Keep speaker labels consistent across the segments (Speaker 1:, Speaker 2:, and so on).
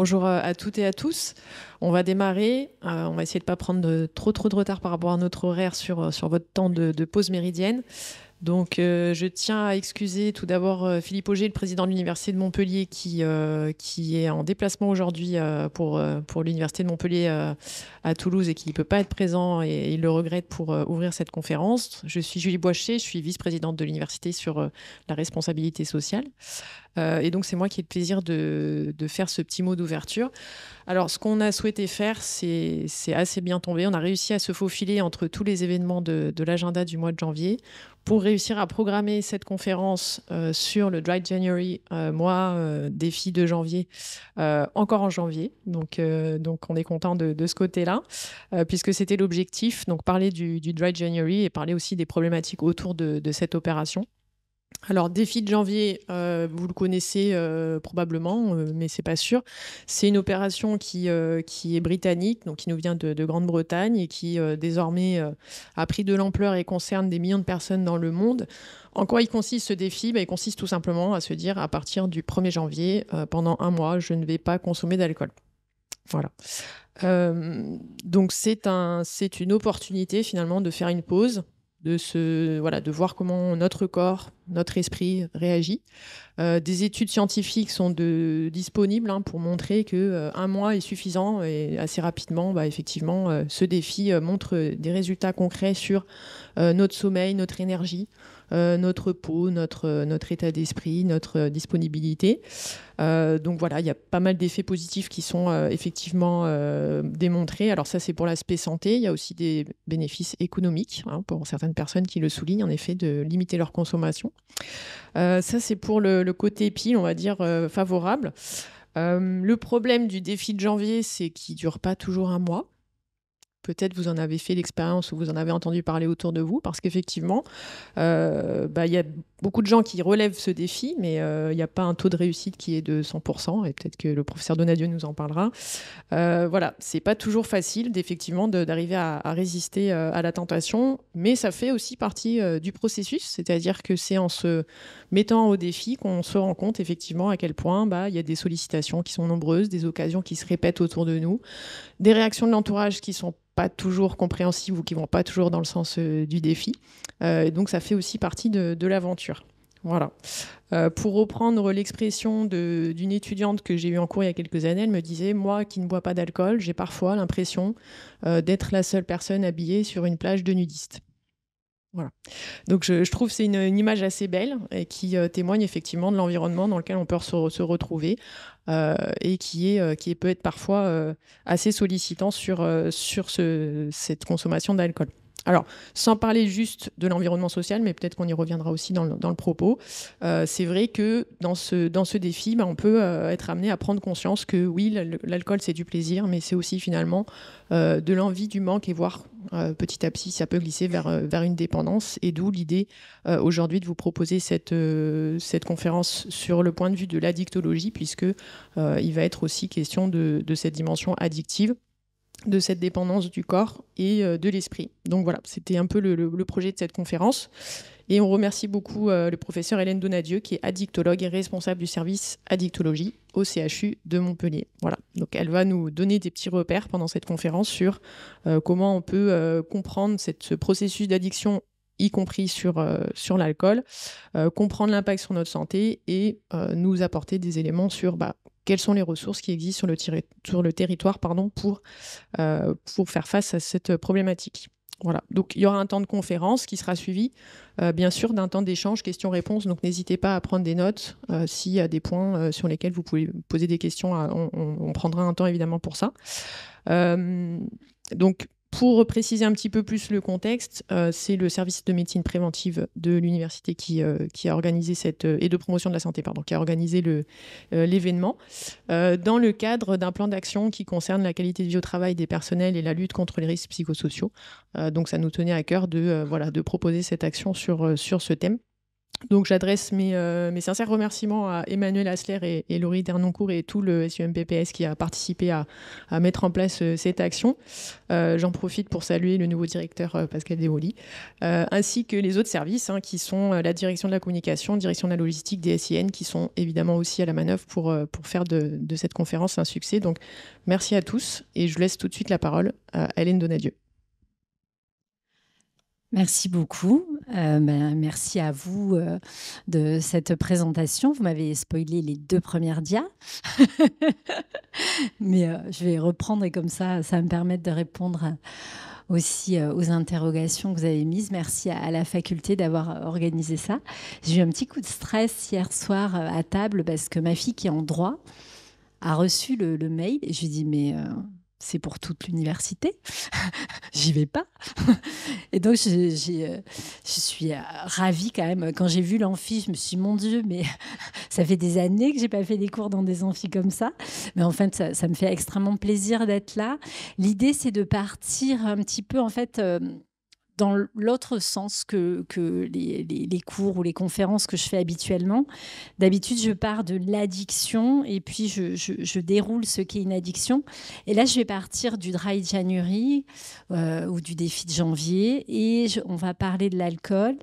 Speaker 1: bonjour euh, à toutes et à tous. On va démarrer. Euh, on va essayer de ne pas prendre trop trop de retard par rapport à notre horaire sur, euh, sur votre temps de, pause méridienne. Donc, je tiens à excuser tout d'abord Philippe Auger, le président de l'Université de Montpellier, qui, qui est en déplacement aujourd'hui pour, pour l'Université de Montpellier à Toulouse et qui ne peut pas être présent et, il le regrette pour ouvrir cette conférence. Je suis Julie Boischer, je suis vice-présidente de l'Université sur la responsabilité sociale. Euh, et donc, c'est moi qui ai le plaisir de, faire ce petit mot d'ouverture. Alors, ce qu'on a souhaité faire, c'est assez bien tombé. On a réussi à se faufiler entre tous les événements de, l'agenda du mois de janvier pour réussir à programmer cette conférence euh, sur le Dry January, euh, mois défi de janvier, encore en janvier. Donc, on est content de, ce côté-là, puisque c'était l'objectif, donc parler du, Dry January et parler aussi des problématiques autour de cette opération. Alors, défi de janvier, euh, vous le connaissez euh, probablement, euh, mais c'est pas sûr. C'est une opération qui, est britannique, donc qui nous vient de, Grande-Bretagne et qui désormais a pris de l'ampleur et concerne des millions de personnes dans le monde. En quoi il consiste ce défi ben, Il consiste tout simplement à se dire à partir du 1er janvier, pendant un mois, je ne vais pas consommer d'alcool. Voilà. donc, c'est une opportunité finalement de faire une pause de, voilà, de voir comment notre corps, notre esprit réagit. Euh, des études scientifiques sont disponibles hein, pour montrer que euh, mois est suffisant et assez rapidement, bah, effectivement, euh, ce défi montre des résultats concrets sur notre sommeil, notre énergie, euh, notre peau, euh, notre, état d'esprit, notre euh, disponibilité. donc voilà, il y a pas mal d'effets positifs qui sont effectivement démontrés. Alors ça, c'est pour l'aspect santé. Il y a aussi des bénéfices économiques hein, pour certaines personnes qui le soulignent, en effet, de limiter leur consommation. ça, c'est pour le, côté pile, on va dire, favorable. le problème du défi de janvier, c'est qu'il ne dure pas toujours un mois peut-être vous en avez fait l'expérience ou vous en avez entendu parler autour de vous, parce qu'effectivement, euh, bah, il y a beaucoup de gens qui relèvent ce défi, mais euh, il n'y a pas un taux de réussite qui est de 100%, et peut-être que le professeur Donadieu nous en parlera. Euh, voilà, c'est pas toujours facile, d'arriver à, résister euh, à la tentation, mais ça fait aussi partie euh, du processus, c'est-à-dire que c'est en se mettant au défi qu'on se rend compte, effectivement, à quel point bah, il y a des sollicitations qui sont nombreuses, des occasions qui se répètent autour de nous, des réactions de l'entourage qui sont pas toujours compréhensibles ou qui vont pas toujours dans le sens du défi. et donc ça fait aussi partie de l'aventure. Voilà. Euh, pour reprendre l'expression d'une étudiante que j'ai eue en cours il y a quelques années, elle me disait Moi qui ne bois pas d'alcool, j'ai parfois l'impression euh, d'être la seule personne habillée sur une plage de nudistes. Voilà. Donc je, je trouve c'est une, image assez belle et qui euh, témoigne effectivement de l'environnement dans lequel on peut se, retrouver et qui, peut être parfois assez sollicitant sur, cette consommation d'alcool. Alors, sans parler juste de l'environnement social, mais peut-être qu'on y reviendra aussi dans le, propos, euh, c'est vrai que dans ce, défi, bah, on peut euh, être amené à prendre conscience que oui, l'alcool, c'est du plaisir, mais c'est aussi finalement euh, de l'envie, du manque, et voir petit à petit, ça peut glisser vers, une dépendance. Et d'où l'idée aujourd'hui de vous proposer cette, conférence sur le point de vue de l'addictologie, puisqu'il va être aussi question de cette dimension addictive de cette dépendance du corps et euh, de l'esprit. Donc voilà, c'était un peu le, projet de cette conférence. Et on remercie beaucoup euh, le professeur Hélène Donadieu, qui est addictologue et responsable du service addictologie au CHU de Montpellier. Voilà, donc elle va nous donner des petits repères pendant cette conférence sur euh, comment on peut comprendre cette, ce processus d'addiction y compris sur, sur l'alcool, comprendre l'impact sur notre santé et nous apporter des éléments sur bah, quelles sont les ressources qui existent sur le, sur le territoire pardon, pour, euh, pour faire face à cette problématique. Voilà. Donc, il y aura un temps de conférence qui sera suivi, euh, bien sûr, d'un temps d'échange questions-réponses. Donc, n'hésitez pas à prendre des notes euh, s'il y a des points sur lesquels vous pouvez poser des questions. on, on, prendra un temps évidemment pour ça. donc, pour préciser un petit peu plus le contexte, euh, c'est le service de médecine préventive de l'université qui, euh, a organisé cette euh, et de promotion de la santé pardon, qui a organisé l'événement dans le cadre d'un plan d'action qui concerne la qualité de vie au travail des personnels et la lutte contre les risques psychosociaux. donc ça nous tenait à cœur de voilà de proposer cette action sur sur ce thème. Donc j'adresse euh, mes, sincères remerciements à Emmanuel Asler et, Laurie Dernoncourt et tout le SUMPPS qui a participé à, mettre en place euh, cette action. Euh, j'en profite pour saluer le nouveau directeur Pascal Déoli, ainsi que les autres services hein, qui sont la direction de la communication, direction de la logistique des SIN qui sont évidemment aussi à la manœuvre pour, faire de, de, cette conférence un succès. Donc merci à tous et je laisse tout de suite la parole à Hélène Donadieu.
Speaker 2: Merci beaucoup. Euh, ben, merci à vous euh, de cette présentation. Vous m'avez spoilé les deux premières dias. Mais euh, je vais reprendre et comme ça, ça va me permettre de répondre aussi aux interrogations que vous avez mises. Merci à, la faculté d'avoir organisé ça. J'ai eu un petit coup de stress hier soir à table parce que ma fille qui est en droit a reçu le, le mail. Et je lui ai dit, mais c'est pour toute l'université. J'y vais pas. Et donc, je, euh, suis euh, ravie quand même. Quand j'ai vu l'amphi, je me suis dit, mon Dieu, mais ça fait des années que j'ai pas fait des cours dans des amphis comme ça. Mais en fait, ça, me fait extrêmement plaisir d'être là. L'idée, c'est de partir un petit peu, en fait. Euh, dans l'autre sens que, les, cours ou les conférences que je fais habituellement. D'habitude, je pars de l'addiction et puis je, déroule ce qu'est une addiction. Et là, je vais partir du dry January euh, ou du défi de janvier et on va parler de l'alcool.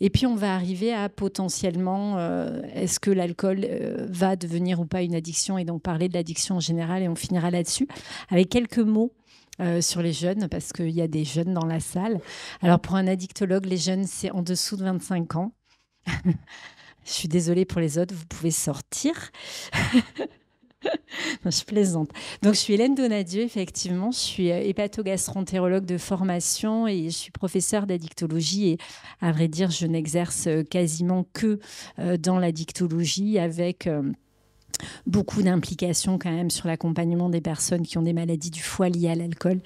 Speaker 2: Et puis on va arriver à potentiellement, euh, est-ce que l'alcool euh, va devenir ou pas une addiction Et donc parler de l'addiction en général et on finira là-dessus avec quelques mots euh, sur les jeunes, parce qu'il y a des jeunes dans la salle. Alors pour un addictologue, les jeunes, c'est en dessous de 25 ans. Je suis désolée pour les autres, vous pouvez sortir. je plaisante. Donc, je suis Hélène Donadieu, effectivement. Je suis euh, hépatogastro de formation et je suis professeure d'addictologie. Et à vrai dire, je n'exerce euh, quasiment que dans l'addictologie avec beaucoup d'implications quand même sur l'accompagnement des personnes qui ont des maladies du foie liées à l'alcool,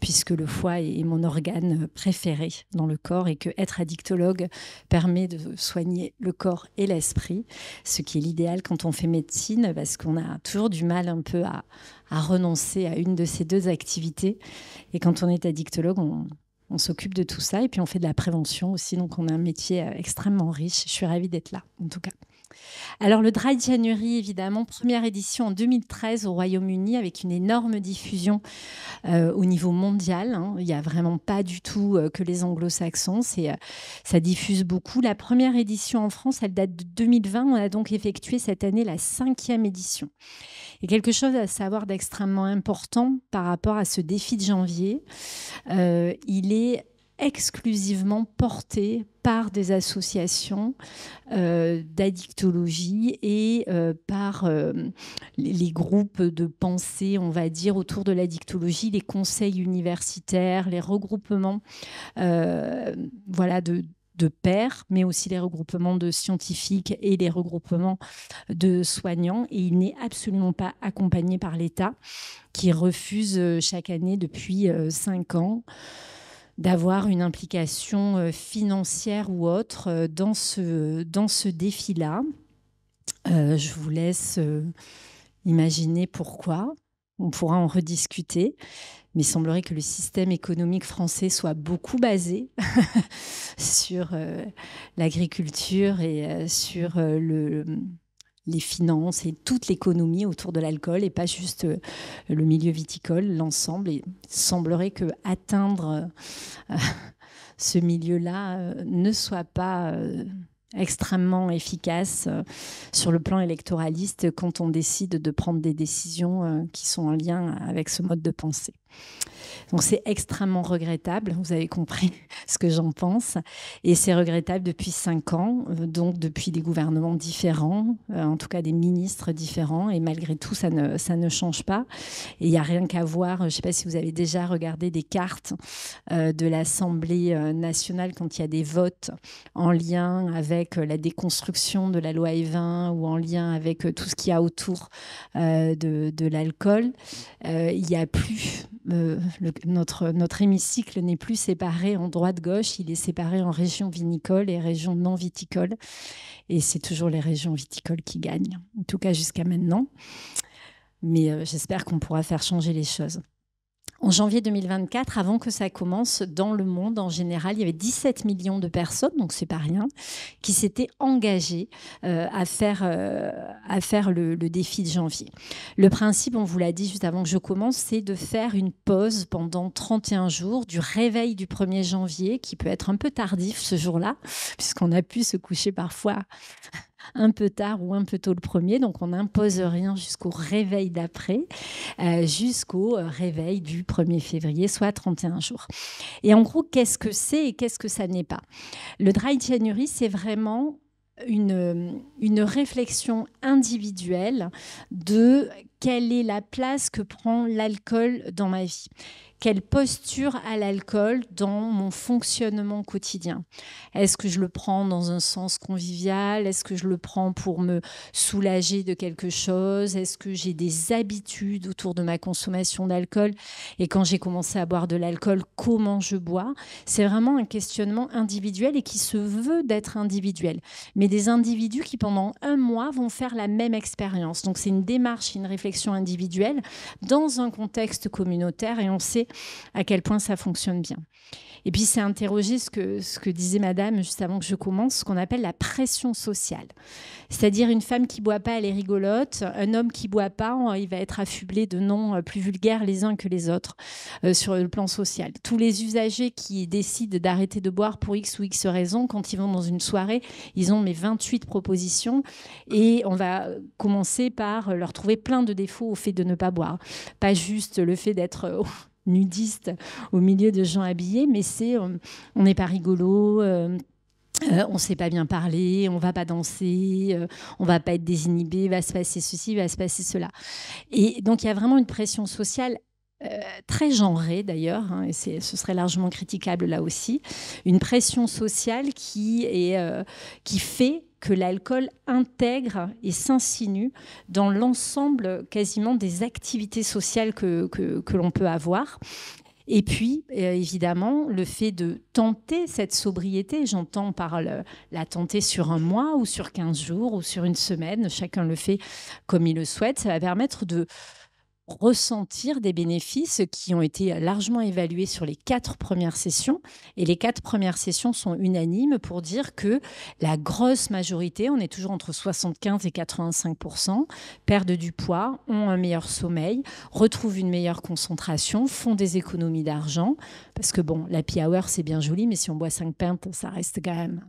Speaker 2: puisque le foie est mon organe préféré dans le corps et que être addictologue permet de soigner le corps et l'esprit, ce qui est l'idéal quand on fait médecine, parce qu'on a toujours du mal un peu à, renoncer à une de ces deux activités. Et quand on est addictologue, on, on s'occupe de tout ça et puis on fait de la prévention aussi, donc on a un métier euh, extrêmement riche. Je suis ravie d'être là, en tout cas alors le Dry January, évidemment, première édition en 2013 au Royaume-Uni avec une énorme diffusion euh, au niveau mondial. Hein. Il n'y a vraiment pas du tout euh, que les anglo-saxons, euh, ça diffuse beaucoup. La première édition en France, elle date de 2020. On a donc effectué cette année la cinquième édition. Et quelque chose à savoir d'extrêmement important par rapport à ce défi de janvier, il est exclusivement porté par des associations euh, d'addictologie et euh, par euh, les groupes de pensée, on va dire, autour de l'addictologie, les conseils universitaires, les regroupements voilà, de, de pairs, mais aussi les regroupements de scientifiques et les regroupements de soignants. Et il n'est absolument pas accompagné par l'État qui refuse chaque année depuis cinq ans d'avoir une implication euh, financière ou autre euh, dans ce, dans ce défi-là. Euh, je vous laisse imaginer pourquoi. On pourra en rediscuter. Mais il semblerait que le système économique français soit beaucoup basé sur l'agriculture et sur le, les finances et toute l'économie autour de l'alcool et pas juste euh, le milieu viticole, l'ensemble. il semblerait que atteindre euh, ce milieu-là euh, ne soit pas extrêmement efficace sur le plan électoraliste quand on décide de prendre des décisions qui sont en lien avec ce mode de pensée c'est extrêmement regrettable, vous avez compris ce que j'en pense. Et c'est regrettable depuis cinq ans, euh, donc depuis des gouvernements différents, euh, en tout cas des ministres différents, et malgré tout, ça ne, ça ne change pas. Et il n'y a rien qu'à voir, je ne sais pas si vous avez déjà regardé des cartes euh, de l'Assemblée nationale quand il y a des votes en lien avec la déconstruction de la loi E20 ou en lien avec tout ce qu'il y a autour de, de l'alcool. il n'y a plus euh, notre, hémicycle n'est plus séparé en droite-gauche, il est séparé en régions vinicoles et régions non viticoles. Et c'est toujours les régions viticoles qui gagnent, en tout cas jusqu'à maintenant. Mais euh, j'espère qu'on pourra faire changer les choses en janvier 2024, avant que ça commence, dans le monde en général, il y avait 17 millions de personnes, donc c'est pas rien, qui s'étaient engagées euh, à faire, euh, à faire le, défi de janvier. Le principe, on vous l'a dit juste avant que je commence, c'est de faire une pause pendant 31 jours du réveil du 1er janvier, qui peut être un peu tardif ce jour-là, puisqu'on a pu se coucher parfois un peu tard ou un peu tôt le premier. Donc on n'impose rien jusqu'au réveil d'après, euh, jusqu'au euh, réveil du 1er février, soit 31 jours. Et en gros, qu'est-ce que c'est et qu'est-ce que ça n'est pas Le dry January, c'est vraiment une, une, réflexion individuelle de quelle est la place que prend l'alcool dans ma vie quelle posture à l'alcool dans mon fonctionnement quotidien. Est-ce que je le prends dans un sens convivial Est-ce que je le prends pour me soulager de quelque chose Est-ce que j'ai des habitudes autour de ma consommation d'alcool Et quand j'ai commencé à boire de l'alcool, comment je bois C'est vraiment un questionnement individuel et qui se veut d'être individuel. Mais des individus qui pendant un mois vont faire la même expérience. Donc c'est une démarche, une réflexion individuelle dans un contexte communautaire et on sait à quel point ça fonctionne bien. Et puis c'est interroger ce que, ce que disait Madame juste avant que je commence, ce qu'on appelle la pression sociale. C'est-à-dire une femme qui boit pas, elle est rigolote. Un homme qui boit pas, il va être affublé de noms euh, plus vulgaires les uns que les autres euh, sur le plan social. Tous les usagers qui décident d'arrêter de boire pour X ou X raisons, quand ils vont dans une soirée, ils ont mes 28 propositions et on va commencer par leur trouver plein de défauts au fait de ne pas boire. Pas juste le fait d'être euh, nudiste au milieu de gens habillés, mais c'est euh, on n'est pas rigolo. Euh, euh, on ne sait pas bien parler, on va pas danser, on va pas être désinhibé, va se passer ceci, va se passer cela. Et donc il y a vraiment une pression sociale très genrée d'ailleurs, hein, et ce serait largement critiquable là aussi, une pression sociale qui, est, qui fait que l'alcool intègre et s'insinue dans l'ensemble quasiment des activités sociales que, que, l'on peut avoir. Et puis, euh, évidemment, le fait de tenter cette sobriété, j'entends par le, la tenter sur un mois ou sur 15 jours ou sur une semaine, chacun le fait comme il le souhaite, ça va permettre de, ressentir des bénéfices qui ont été largement évalués sur les quatre premières sessions. Et les quatre premières sessions sont unanimes pour dire que la grosse majorité, on est toujours entre 75 et 85 perdent du poids, ont un meilleur sommeil, retrouvent une meilleure concentration, font des économies d'argent. Parce que bon, la hour, c'est bien joli, mais si on boit 5 pintes, ça reste quand même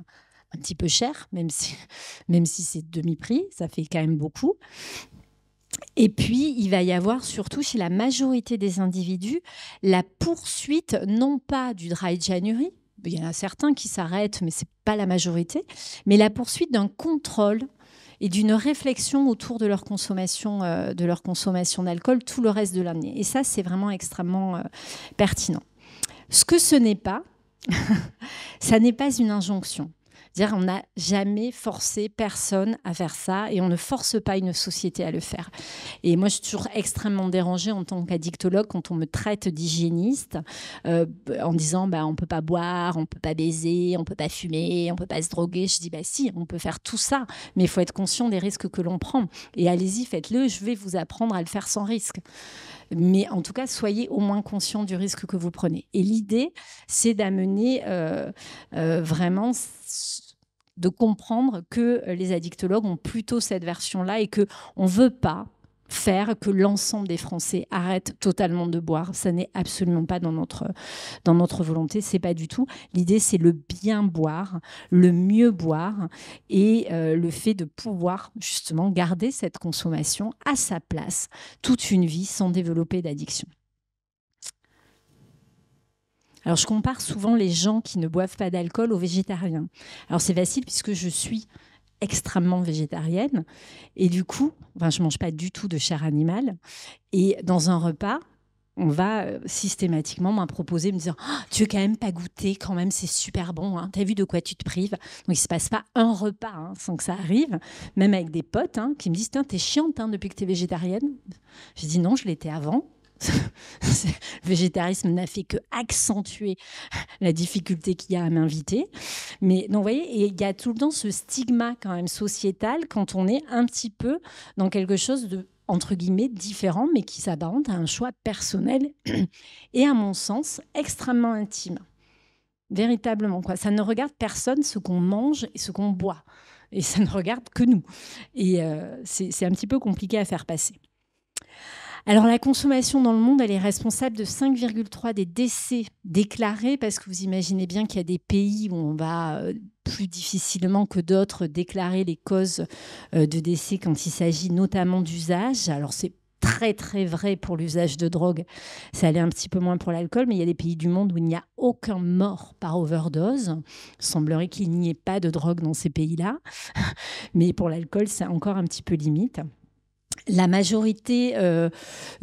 Speaker 2: un petit peu cher, même si, même si c'est demi-prix, ça fait quand même beaucoup. Et puis, il va y avoir surtout chez la majorité des individus la poursuite non pas du dry January, il y en a certains qui s'arrêtent, mais ce n'est pas la majorité, mais la poursuite d'un contrôle et d'une réflexion autour de leur consommation euh, de leur consommation d'alcool tout le reste de l'année. Et ça, c'est vraiment extrêmement euh, pertinent. Ce que ce n'est pas, ça n'est pas une injonction on n'a jamais forcé personne à faire ça et on ne force pas une société à le faire. Et moi, je suis toujours extrêmement dérangée en tant qu'addictologue quand on me traite d'hygiéniste euh, en disant bah, on peut pas boire, on peut pas baiser, on peut pas fumer, on peut pas se droguer. Je dis bah si, on peut faire tout ça, mais il faut être conscient des risques que l'on prend. Et allez-y, faites-le. Je vais vous apprendre à le faire sans risque. Mais en tout cas, soyez au moins conscient du risque que vous prenez. Et l'idée, c'est d'amener euh, euh, vraiment de comprendre que euh, les addictologues ont plutôt cette version-là et que on veut pas faire que l'ensemble des Français arrêtent totalement de boire. Ça n'est absolument pas dans notre, dans notre volonté, c'est pas du tout. L'idée, c'est le bien boire, le mieux boire et euh, le fait de pouvoir justement garder cette consommation à sa place toute une vie sans développer d'addiction. Alors je compare souvent les gens qui ne boivent pas d'alcool aux végétariens. Alors c'est facile puisque je suis extrêmement végétarienne et du coup, enfin, je mange pas du tout de chair animale et dans un repas, on va euh, systématiquement proposer, me dire ah, Tu veux quand même pas goûter, quand même, c'est super bon. Hein. as vu de quoi tu te prives Donc, il se passe pas un repas hein, sans que ça arrive, même avec des potes hein, qui me disent tu es chiante hein, depuis que tu es végétarienne. Je dis Non, je l'étais avant. le végétarisme n'a fait que accentuer la difficulté qu'il y a à m'inviter. Mais donc, vous voyez, il y a tout le temps ce stigma quand même sociétal quand on est un petit peu dans quelque chose de entre guillemets différent, mais qui s'apparente à un choix personnel et à mon sens extrêmement intime. Véritablement, quoi. Ça ne regarde personne ce qu'on mange et ce qu'on boit. Et ça ne regarde que nous. Et euh, c'est un petit peu compliqué à faire passer. Alors la consommation dans le monde, elle est responsable de 5,3 des décès déclarés, parce que vous imaginez bien qu'il y a des pays où on va euh, plus difficilement que d'autres déclarer les causes euh, de décès quand il s'agit notamment d'usage. Alors c'est très très vrai pour l'usage de drogue. Ça allait un petit peu moins pour l'alcool, mais il y a des pays du monde où il n'y a aucun mort par overdose. Il semblerait qu'il n'y ait pas de drogue dans ces pays-là. Mais pour l'alcool, c'est encore un petit peu limite. La majorité euh,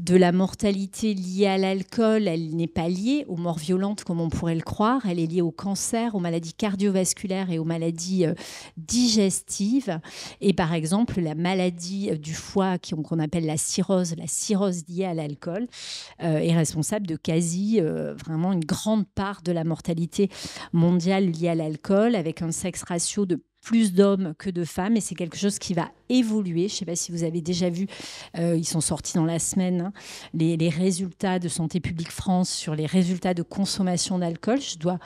Speaker 2: de la mortalité liée à l'alcool, elle n'est pas liée aux morts violentes comme on pourrait le croire, elle est liée au cancer, aux maladies cardiovasculaires et aux maladies euh, digestives. Et par exemple, la maladie euh, du foie qu'on appelle la cirrhose, la cirrhose liée à l'alcool, est responsable de quasi vraiment une grande part de la mortalité mondiale liée à l'alcool, avec un sexe ratio de plus d'hommes que de femmes et c'est quelque chose qui va évoluer. Je ne sais pas si vous avez déjà vu, euh, ils sont sortis dans la semaine, hein, les, résultats de Santé publique France sur les résultats de consommation d'alcool. Je dois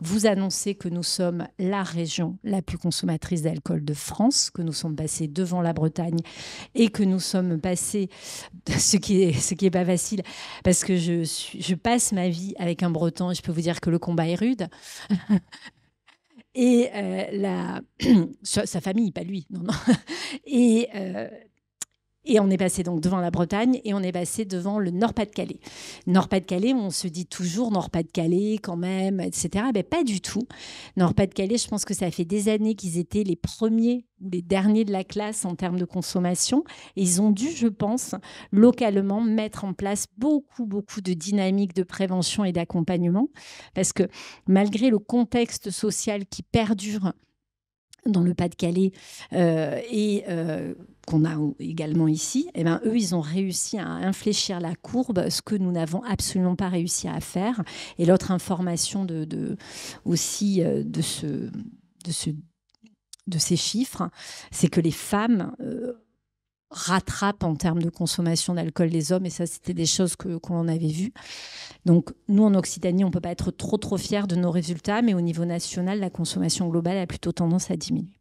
Speaker 2: vous annoncer que nous sommes la région la plus consommatrice d'alcool de France, que nous sommes passés devant la Bretagne et que nous sommes passés, ce qui est, pas facile, parce que je, je passe ma vie avec un Breton et je peux vous dire que le combat est rude. Et euh, la... sa famille, pas lui, non, non. Et euh, et on est passé donc devant la Bretagne et on est passé devant le Nord-Pas-de-Calais. Nord-Pas-de-Calais, on se dit toujours Nord-Pas-de-Calais quand même, etc. Ben, pas du tout. Nord-Pas-de-Calais, je pense que ça fait des années qu'ils étaient les premiers, ou les derniers de la classe en termes de consommation. Et ils ont dû, je pense, localement mettre en place beaucoup, beaucoup de dynamiques de prévention et d'accompagnement. Parce que malgré le contexte social qui perdure, dans le Pas-de-Calais euh, et euh, qu'on a également ici, eh ben, eux, ils ont réussi à infléchir la courbe, ce que nous n'avons absolument pas réussi à faire. Et l'autre information de, aussi euh, de, ce, de, ce, de ces chiffres, c'est que les femmes rattrape en termes de consommation d'alcool les hommes, et ça, c'était des choses que qu'on avait vues. Donc, nous, en Occitanie, on ne peut pas être trop, trop fiers de nos résultats, mais au niveau national, la consommation globale a plutôt tendance à diminuer.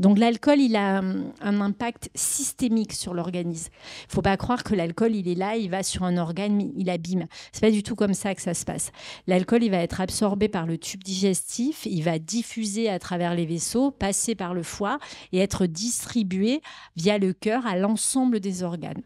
Speaker 2: Donc l'alcool, il a hum, un impact systémique sur l'organisme. Il faut pas croire que l'alcool, il est là, il va sur un organe, il abîme. C'est pas du tout comme ça que ça se passe. L'alcool, il va être absorbé par le tube digestif, il va diffuser à travers les vaisseaux, passer par le foie et être distribué via le cœur à l'ensemble des organes.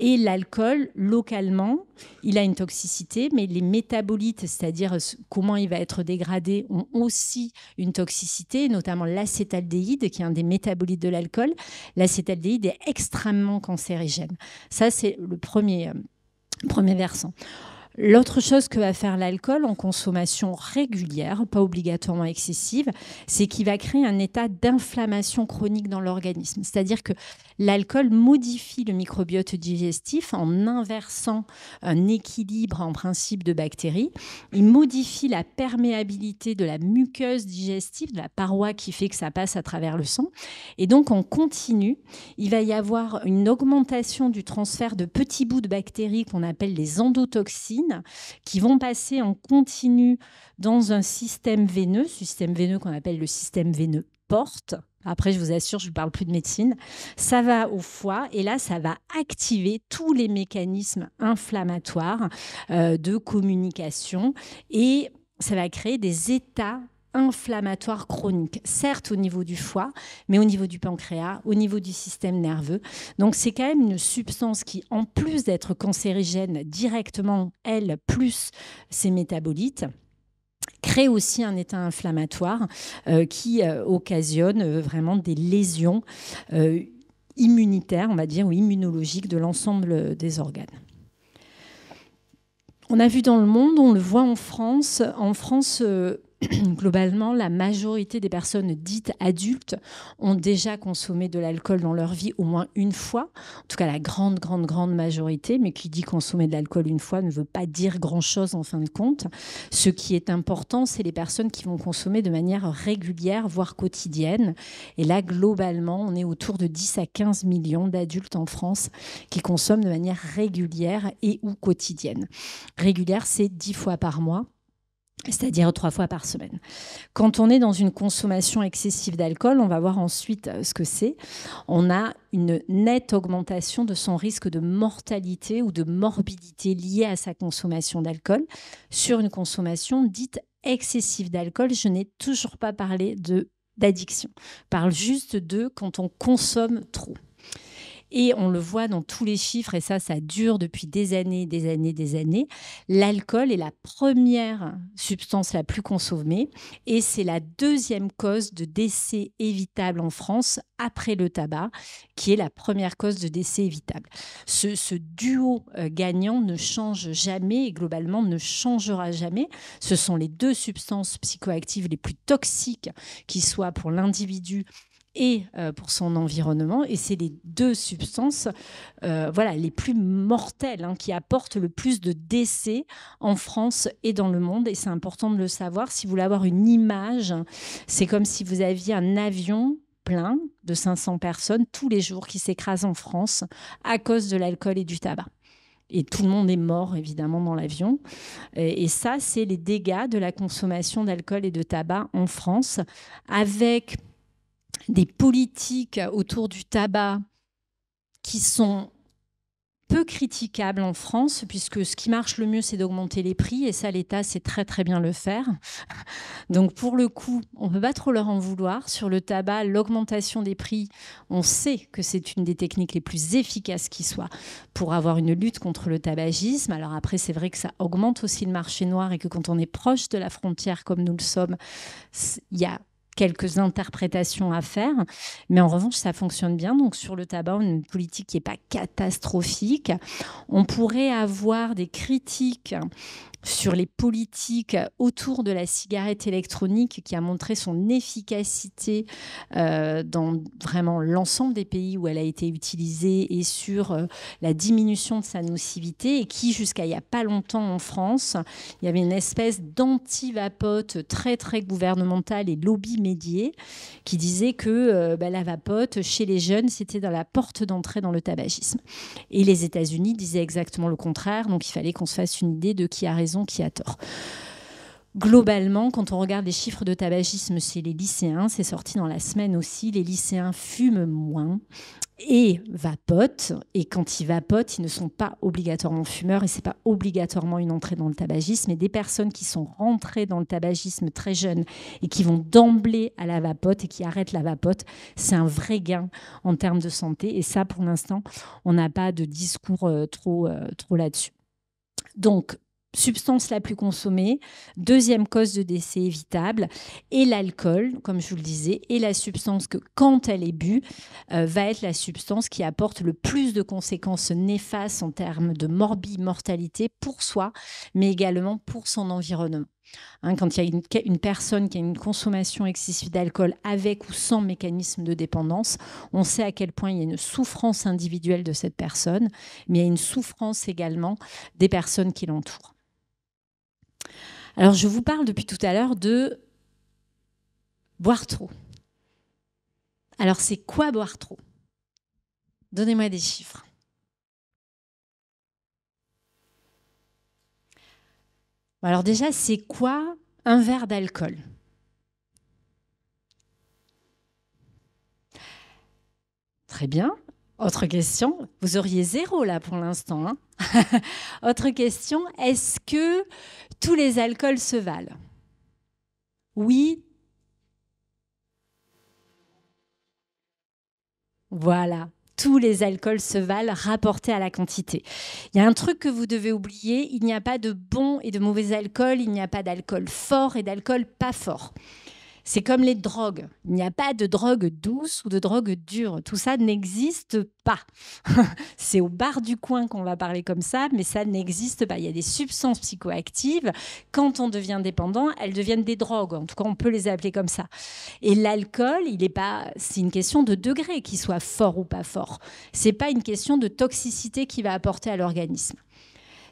Speaker 2: Et l'alcool, localement, il a une toxicité, mais les métabolites, c'est-à-dire comment il va être dégradé, ont aussi une toxicité, notamment l'acétaldéhyde, qui est un des métabolites de l'alcool. L'acétaldéhyde est extrêmement cancérigène. Ça, c'est le premier, euh, premier versant. L'autre chose que va faire l'alcool en consommation régulière, pas obligatoirement excessive, c'est qu'il va créer un état d'inflammation chronique dans l'organisme. C'est-à-dire que L'alcool modifie le microbiote digestif en inversant un équilibre en principe de bactéries. Il modifie la perméabilité de la muqueuse digestive, de la paroi qui fait que ça passe à travers le sang. Et donc, en continu, Il va y avoir une augmentation du transfert de petits bouts de bactéries qu'on appelle les endotoxines qui vont passer en continu dans un système veineux, système veineux qu'on appelle le système veineux porte après, je vous assure, je ne parle plus de médecine. Ça va au foie et là, ça va activer tous les mécanismes inflammatoires euh, de communication et ça va créer des états inflammatoires chroniques, certes au niveau du foie, mais au niveau du pancréas, au niveau du système nerveux. Donc c'est quand même une substance qui, en plus d'être cancérigène directement, elle, plus ses métabolites, crée aussi un état inflammatoire euh, qui euh, occasionne euh, vraiment des lésions immunitaires, on va dire, ou immunologiques de l'ensemble des organes. On a vu dans le monde, on le voit en France. En France, globalement, la majorité des personnes dites adultes ont déjà consommé de l'alcool dans leur vie au moins une fois. En tout cas, la grande, grande, grande majorité. Mais qui dit consommer de l'alcool une fois ne veut pas dire grand-chose en fin de compte. Ce qui est important, c'est les personnes qui vont consommer de manière régulière, voire quotidienne. Et là, globalement, on est autour de 10 à 15 millions d'adultes en France qui consomment de manière régulière et ou quotidienne. Régulière, c'est 10 fois par mois c'est-à-dire trois fois par semaine. Quand on est dans une consommation excessive d'alcool, on va voir ensuite euh, ce que c'est. On a une nette augmentation de son risque de mortalité ou de morbidité liée à sa consommation d'alcool sur une consommation dite excessive d'alcool. Je n'ai toujours pas parlé d'addiction. Je parle juste de quand on consomme trop. Et on le voit dans tous les chiffres, et ça, ça dure depuis des années, des années, des années. L'alcool est la première substance la plus consommée, et c'est la deuxième cause de décès évitable en France après le tabac, qui est la première cause de décès évitable. Ce, duo euh, gagnant ne change jamais et globalement ne changera jamais. Ce sont les deux substances psychoactives les plus toxiques qui soient pour l'individu et euh, pour son environnement. Et c'est les deux substances euh, voilà, les plus mortelles hein, qui apportent le plus de décès en France et dans le monde. Et c'est important de le savoir. Si vous voulez avoir une image, c'est comme si vous aviez un avion plein de 500 personnes tous les jours qui s'écrasent en France à cause de l'alcool et du tabac et tout le monde est mort évidemment dans l'avion. Et, ça, c'est les dégâts de la consommation d'alcool et de tabac en France, avec des politiques autour du tabac qui sont peu critiquables en France, puisque ce qui marche le mieux, c'est d'augmenter les prix, et ça, l'État sait très très bien le faire. Donc pour le coup, on ne peut pas trop leur en vouloir. Sur le tabac, l'augmentation des prix, on sait que c'est une des techniques les plus efficaces qui soit pour avoir une lutte contre le tabagisme. Alors après, c'est vrai que ça augmente aussi le marché noir, et que quand on est proche de la frontière, comme nous le sommes, il y a quelques interprétations à faire. Mais en revanche, ça fonctionne bien. Donc sur le tabac, une politique qui n'est pas catastrophique. On pourrait avoir des critiques sur les politiques autour de la cigarette électronique qui a montré son efficacité euh, dans vraiment l'ensemble des pays où elle a été utilisée et sur euh, la diminution de sa nocivité et qui jusqu'à il n'y a pas longtemps en France, il y avait une espèce d'anti-vapote très très gouvernementale et lobby médié qui disait que euh, bah, la vapote chez les jeunes c'était dans la porte d'entrée dans le tabagisme. Et les États-Unis disaient exactement le contraire, donc il fallait qu'on se fasse une idée de qui a raison qui a tort. Globalement, quand on regarde les chiffres de tabagisme chez les lycéens, c'est sorti dans la semaine aussi, les lycéens fument moins et vapotent. Et quand ils vapotent, ils ne sont pas obligatoirement fumeurs et c'est pas obligatoirement une entrée dans le tabagisme. Et des personnes qui sont rentrées dans le tabagisme très jeunes et qui vont d'emblée à la vapote et qui arrêtent la vapote, c'est un vrai gain en termes de santé. Et ça, pour l'instant, on n'a pas de discours euh, trop, euh, trop là-dessus. Donc, substance la plus consommée, deuxième cause de décès évitable, et l'alcool, comme je vous le disais, est la substance que, quand elle est bue, euh, va être la substance qui apporte le plus de conséquences néfastes en termes de morbide mortalité pour soi, mais également pour son environnement. Hein, quand il y a une, personne qui a une consommation excessive d'alcool avec ou sans mécanisme de dépendance, on sait à quel point il y a une souffrance individuelle de cette personne, mais il y a une souffrance également des personnes qui l'entourent. Alors je vous parle depuis tout à l'heure de boire trop. Alors c'est quoi boire trop Donnez-moi des chiffres. Alors déjà, c'est quoi un verre d'alcool Très bien. Autre question. Vous auriez zéro là pour l'instant. Hein. Autre question, est-ce que tous les alcools se valent Oui. Voilà, tous les alcools se valent rapportés à la quantité. Il y a un truc que vous devez oublier, il n'y a pas de bons et de mauvais alcools, il n'y a pas d'alcool fort et d'alcool pas fort. C'est comme les drogues. Il n'y a pas de drogue douce ou de drogue dure. Tout ça n'existe pas. c'est au bar du coin qu'on va parler comme ça, mais ça n'existe pas. Il y a des substances psychoactives. Quand on devient dépendant, elles deviennent des drogues. En tout cas, on peut les appeler comme ça. Et l'alcool, il n'est pas. C'est une question de degré, qu'il soit fort ou pas fort. C'est pas une question de toxicité qu'il va apporter à l'organisme.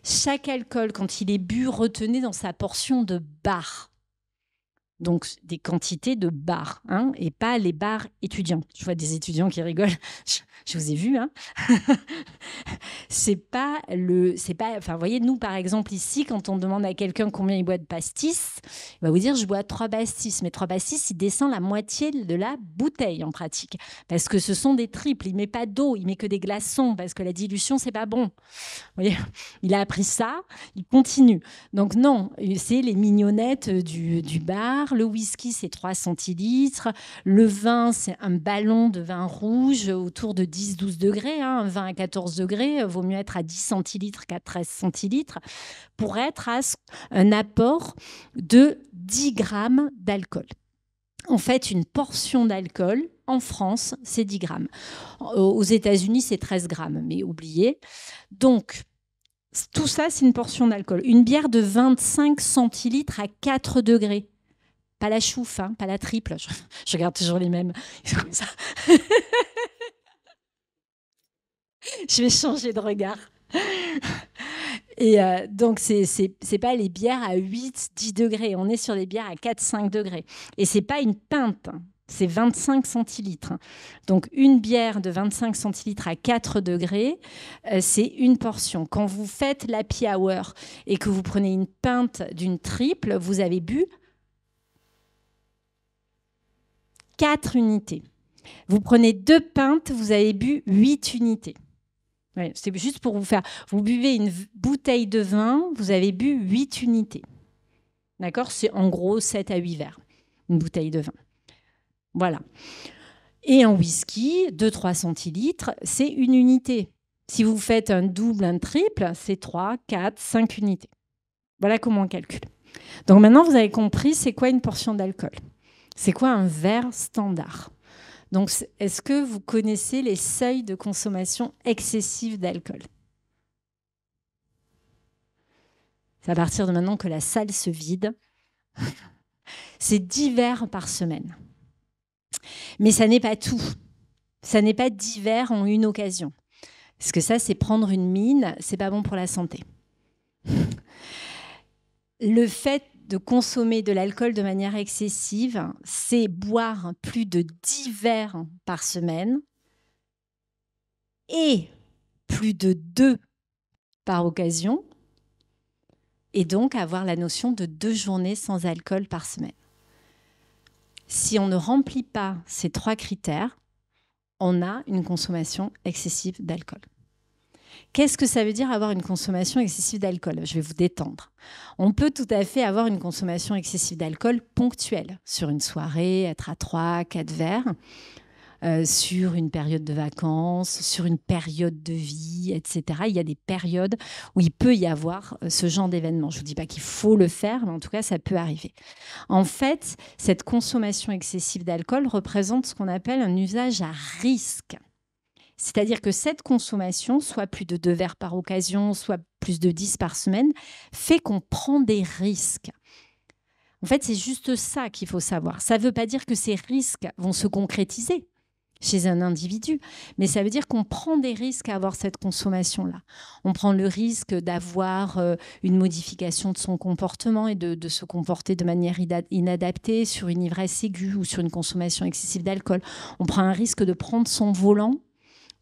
Speaker 2: Chaque alcool, quand il est bu, retenez dans sa portion de bar donc des quantités de bars, hein, et pas les bars étudiants. Je vois des étudiants qui rigolent. Je, vous ai vu. Hein c'est pas le, c'est pas. Enfin, voyez, nous par exemple ici, quand on demande à quelqu'un combien il boit de pastis, il va vous dire je bois trois pastis. Mais trois pastis, il descend la moitié de la bouteille en pratique, parce que ce sont des triples. Il met pas d'eau, il met que des glaçons, parce que la dilution c'est pas bon. il a appris ça, il continue. Donc non, euh, c'est les mignonnettes euh, du bar le whisky, c'est 3 centilitres. Le vin, c'est un ballon de vin rouge autour de 10-12 degrés. Hein. Un vin à 14 degrés, euh, vaut mieux être à 10 centilitres qu'à 13 centilitres pour être à un apport de 10 grammes d'alcool. En fait, une portion d'alcool en France, c'est 10 grammes. Aux États-Unis, c'est 13 grammes, mais oubliez. Donc, tout ça, c'est une portion d'alcool. Une bière de 25 centilitres à 4 degrés pas la chouffe, hein, pas la triple. Je, regarde toujours les mêmes. je vais changer de regard. Et euh, donc, ce n'est pas les bières à 8, 10 degrés. On est sur les bières à 4, 5 degrés. Et c'est pas une pinte. Hein. C'est 25 centilitres. Hein. Donc une bière de 25 centilitres à 4 degrés, euh, c'est une portion. Quand vous faites l'happy hour et que vous prenez une pinte d'une triple, vous avez bu 4 unités. Vous prenez 2 pintes, vous avez bu 8 unités. c'est juste pour vous faire. Vous buvez une bouteille de vin, vous avez bu 8 unités. D'accord C'est en gros 7 à 8 verres, une bouteille de vin. Voilà. Et en whisky, 2-3 centilitres, c'est une unité. Si vous faites un double, un triple, c'est 3, 4, 5 unités. Voilà comment on calcule. Donc maintenant, vous avez compris c'est quoi une portion d'alcool. C'est quoi un verre standard Donc, est-ce que vous connaissez les seuils de consommation excessive d'alcool C'est à partir de maintenant que la salle se vide. C'est 10 verres par semaine. Mais ça n'est pas tout. Ça n'est pas 10 verres en une occasion. Parce que ça, c'est prendre une mine, c'est pas bon pour la santé. Le fait de consommer de l'alcool de manière excessive, c'est boire plus de 10 verres par semaine et plus de 2 par occasion, et donc avoir la notion de deux journées sans alcool par semaine. Si on ne remplit pas ces trois critères, on a une consommation excessive d'alcool. Qu'est-ce que ça veut dire avoir une consommation excessive d'alcool Je vais vous détendre. On peut tout à fait avoir une consommation excessive d'alcool ponctuelle, sur une soirée, être à 3, quatre verres, euh, sur une période de vacances, sur une période de vie, etc. Il y a des périodes où il peut y avoir euh, ce genre d'événement. Je ne vous dis pas qu'il faut le faire, mais en tout cas, ça peut arriver. En fait, cette consommation excessive d'alcool représente ce qu'on appelle un usage à risque. C'est-à-dire que cette consommation, soit plus de deux verres par occasion, soit plus de dix par semaine, fait qu'on prend des risques. En fait, c'est juste ça qu'il faut savoir. Ça ne veut pas dire que ces risques vont se concrétiser chez un individu, mais ça veut dire qu'on prend des risques à avoir cette consommation-là. On prend le risque d'avoir euh, une modification de son comportement et de, se comporter de manière inadaptée sur une ivresse aiguë ou sur une consommation excessive d'alcool. On prend un risque de prendre son volant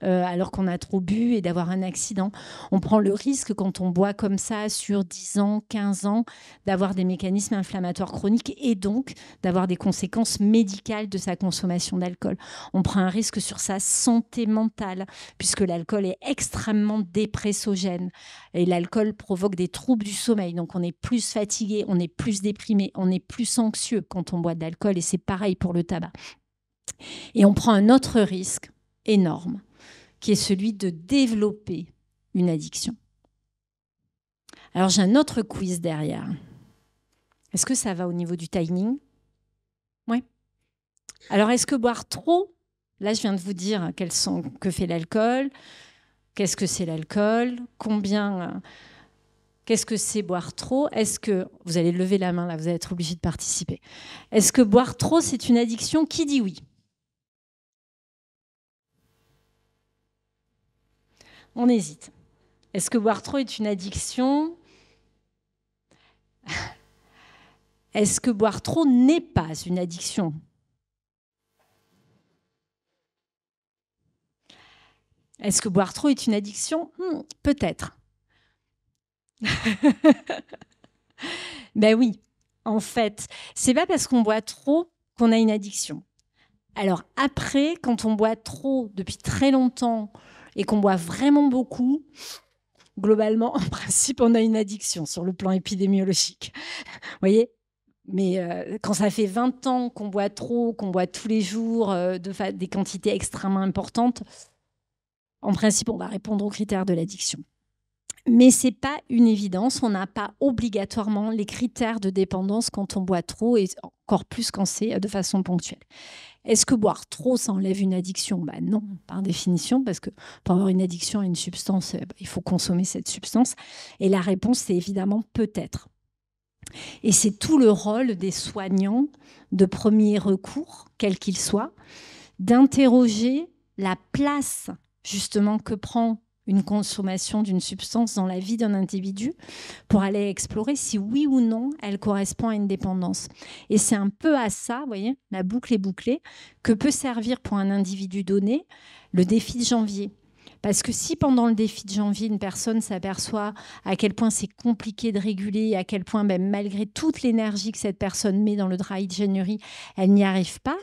Speaker 2: euh, alors qu'on a trop bu et d'avoir un accident. On prend le risque quand on boit comme ça sur 10 ans, 15 ans, d'avoir des mécanismes inflammatoires chroniques et donc d'avoir des conséquences médicales de sa consommation d'alcool. On prend un risque sur sa santé mentale puisque l'alcool est extrêmement dépressogène et l'alcool provoque des troubles du sommeil. Donc on est plus fatigué, on est plus déprimé, on est plus anxieux quand on boit de l'alcool et c'est pareil pour le tabac. Et on prend un autre risque énorme, qui est celui de développer une addiction. Alors j'ai un autre quiz derrière. Est-ce que ça va au niveau du timing Oui. Alors est-ce que boire trop Là, je viens de vous dire quels sont, que fait l'alcool, qu'est-ce que c'est l'alcool, combien, qu'est-ce que c'est boire trop Est-ce que vous allez lever la main là, vous allez être obligé de participer. Est-ce que boire trop c'est une addiction Qui dit oui on hésite. Est-ce que boire trop est une addiction Est-ce que boire trop n'est pas une addiction Est-ce que boire trop est une addiction hmm, Peut-être. ben oui, en fait, c'est pas parce qu'on boit trop qu'on a une addiction. Alors après, quand on boit trop depuis très longtemps, et qu'on boit vraiment beaucoup, globalement, en principe, on a une addiction sur le plan épidémiologique. Vous voyez mais euh, quand ça fait 20 ans qu'on boit trop, qu'on boit tous les jours euh, de des quantités extrêmement importantes, en principe, on va répondre aux critères de l'addiction. Mais ce n'est pas une évidence. On n'a pas obligatoirement les critères de dépendance quand on boit trop et encore plus quand c'est euh, de façon ponctuelle. Est-ce que boire trop, ça une addiction bah Non, par définition, parce que pour avoir une addiction à une substance, euh, bah, il faut consommer cette substance. Et la réponse, c'est évidemment peut-être. Et c'est tout le rôle des soignants de premier recours, quel qu'il soit, d'interroger la place justement que prend une consommation d'une substance dans la vie d'un individu pour aller explorer si oui ou non elle correspond à une dépendance. Et c'est un peu à ça, voyez, la boucle est bouclée, que peut servir pour un individu donné le défi de janvier. Parce que si pendant le défi de janvier, une personne s'aperçoit à quel point c'est compliqué de réguler, à quel point, même ben, malgré toute l'énergie que cette personne met dans le dry January, elle n'y arrive pas,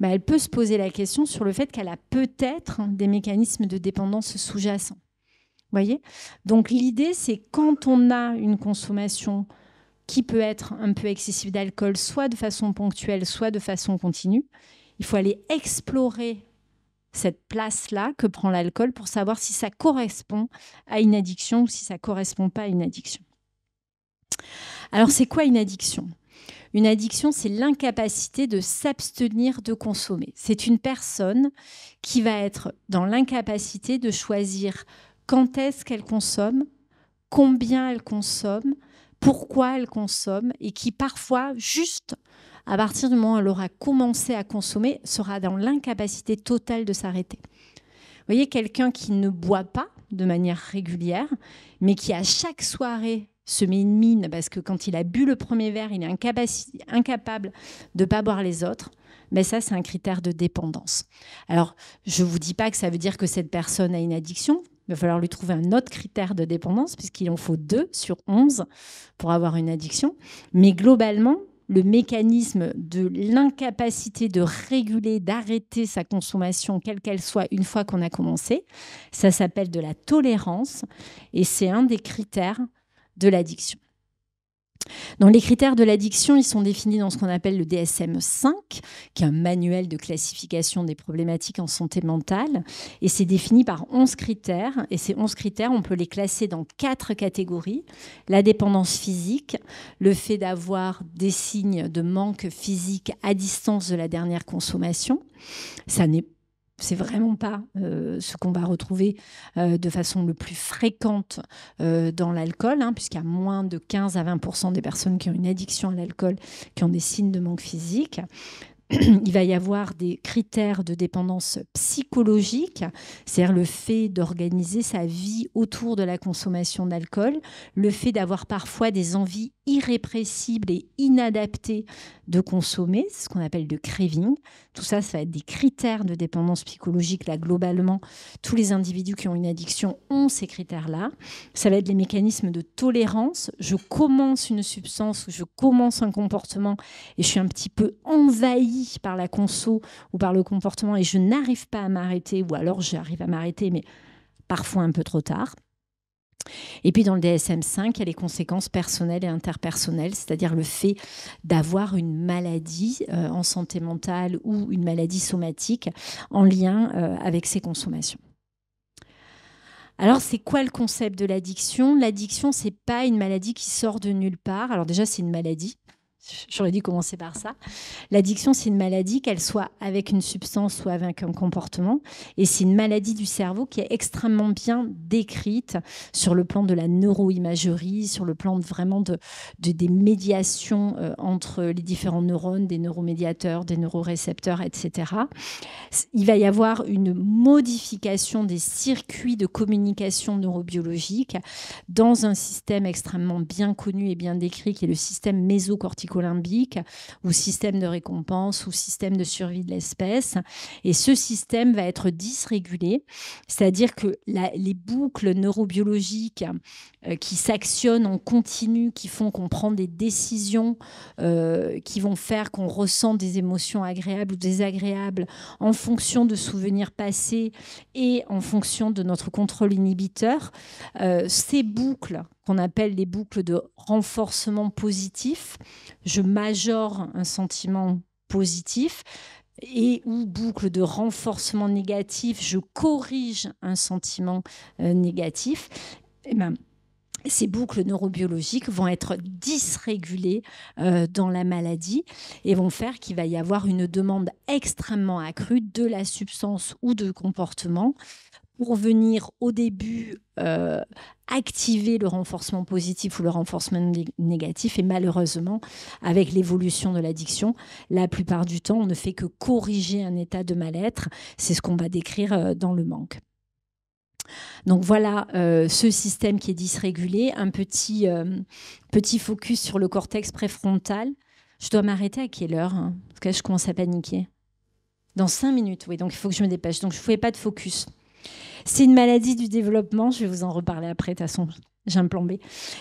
Speaker 2: bah, elle peut se poser la question sur le fait qu'elle a peut-être des mécanismes de dépendance sous-jacents. Voyez Donc l'idée, c'est quand on a une consommation qui peut être un peu excessive d'alcool, soit de façon ponctuelle, soit de façon continue, il faut aller explorer cette place-là que prend l'alcool pour savoir si ça correspond à une addiction ou si ça ne correspond pas à une addiction. Alors c'est quoi une addiction une addiction, c'est l'incapacité de s'abstenir de consommer. C'est une personne qui va être dans l'incapacité de choisir quand est-ce qu'elle consomme, combien elle consomme, pourquoi elle consomme, et qui parfois, juste à partir du moment où elle aura commencé à consommer, sera dans l'incapacité totale de s'arrêter. Vous voyez, quelqu'un qui ne boit pas de manière régulière, mais qui à chaque soirée se met une mine parce que quand il a bu le premier verre, il est incapable de ne pas boire les autres. Mais ça, c'est un critère de dépendance. Alors, je ne vous dis pas que ça veut dire que cette personne a une addiction. Il va falloir lui trouver un autre critère de dépendance, puisqu'il en faut deux sur 11 pour avoir une addiction. Mais globalement, le mécanisme de l'incapacité de réguler, d'arrêter sa consommation, quelle qu'elle soit, une fois qu'on a commencé. Ça s'appelle de la tolérance et c'est un des critères de l'addiction. Dans les critères de l'addiction, ils sont définis dans ce qu'on appelle le DSM-5, qui est un manuel de classification des problématiques en santé mentale. Et c'est défini par 11 critères. Et ces 11 critères, on peut les classer dans quatre catégories. La dépendance physique, le fait d'avoir des signes de manque physique à distance de la dernière consommation. Ça n'est c'est vraiment pas euh, ce qu'on va retrouver euh, de façon le plus fréquente euh, dans l'alcool, hein, puisqu'il y a moins de 15 à 20 des personnes qui ont une addiction à l'alcool qui ont des signes de manque physique. il va y avoir des critères de dépendance psychologique, c'est-à-dire le fait d'organiser sa vie autour de la consommation d'alcool, le fait d'avoir parfois des envies irrépressibles et inadaptées de consommer, ce qu'on appelle le craving. Tout ça, ça va être des critères de dépendance psychologique. Là, globalement, tous les individus qui ont une addiction ont ces critères-là. Ça va être les mécanismes de tolérance. Je commence une substance ou je commence un comportement et je suis un petit peu envahi par la conso ou par le comportement et je n'arrive pas à m'arrêter, ou alors j'arrive à m'arrêter, mais parfois un peu trop tard. Et puis dans le DSM5, il y a les conséquences personnelles et interpersonnelles, c'est-à-dire le fait d'avoir une maladie euh, en santé mentale ou une maladie somatique en lien euh, avec ces consommations. Alors, c'est quoi le concept de l'addiction L'addiction, c'est pas une maladie qui sort de nulle part. Alors déjà, c'est une maladie. J'aurais dû commencer par ça. L'addiction, c'est une maladie, qu'elle soit avec une substance ou avec un comportement. Et c'est une maladie du cerveau qui est extrêmement bien décrite sur le plan de la neuroimagerie, sur le plan de, vraiment de, des médiations euh, entre les différents neurones, des neuromédiateurs, des neurorécepteurs, etc. Il va y avoir une modification des circuits de communication neurobiologique dans un système extrêmement bien connu et bien décrit qui est le système mésocortical olympique ou système de récompense ou système de survie de l'espèce. Et ce système va être dysrégulé, c'est-à-dire que les boucles neurobiologiques euh, qui s'actionnent en continu, qui font qu'on prend des décisions euh, qui vont faire qu'on ressent des émotions agréables ou désagréables en fonction de souvenirs passés et en fonction de notre contrôle inhibiteur. Euh, ces boucles qu'on appelle les boucles de renforcement positif, je majore un sentiment positif, et ou boucle de renforcement négatif, je corrige un sentiment négatif, et eh ben, ces boucles neurobiologiques vont être dysrégulées euh, dans la maladie et vont faire qu'il va y avoir une demande extrêmement accrue de la substance ou de comportement pour venir au début euh, activer le renforcement positif ou le renforcement négatif. Et malheureusement, avec l'évolution de l'addiction, la plupart du temps, on ne fait que corriger un état de mal-être. C'est ce qu'on va décrire euh, dans le manque. Donc voilà euh, ce système qui est dysrégulé. Un petit, euh, petit focus sur le cortex préfrontal. Je dois m'arrêter à quelle heure hein, Parce que je commence à paniquer. Dans cinq minutes, oui. Donc il faut que je me dépêche. Donc je ne fais pas de focus. C'est une maladie du développement. Je vais vous en reparler après. De toute façon, j'ai un plan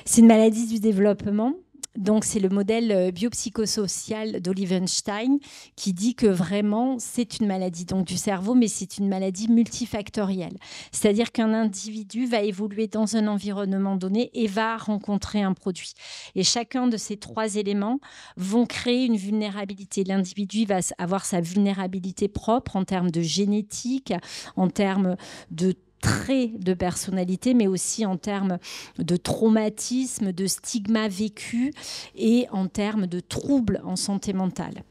Speaker 2: C'est une maladie du développement donc c'est le modèle euh, biopsychosocial d'Olivenstein qui dit que vraiment c'est une maladie donc du cerveau, mais c'est une maladie multifactorielle. C'est-à-dire qu'un individu va évoluer dans un environnement donné et va rencontrer un produit. Et chacun de ces trois éléments vont créer une vulnérabilité. L'individu va avoir sa vulnérabilité propre en termes de génétique, en termes de traits de personnalité, mais aussi en termes de traumatisme, de stigma vécu et en termes de troubles en santé mentale.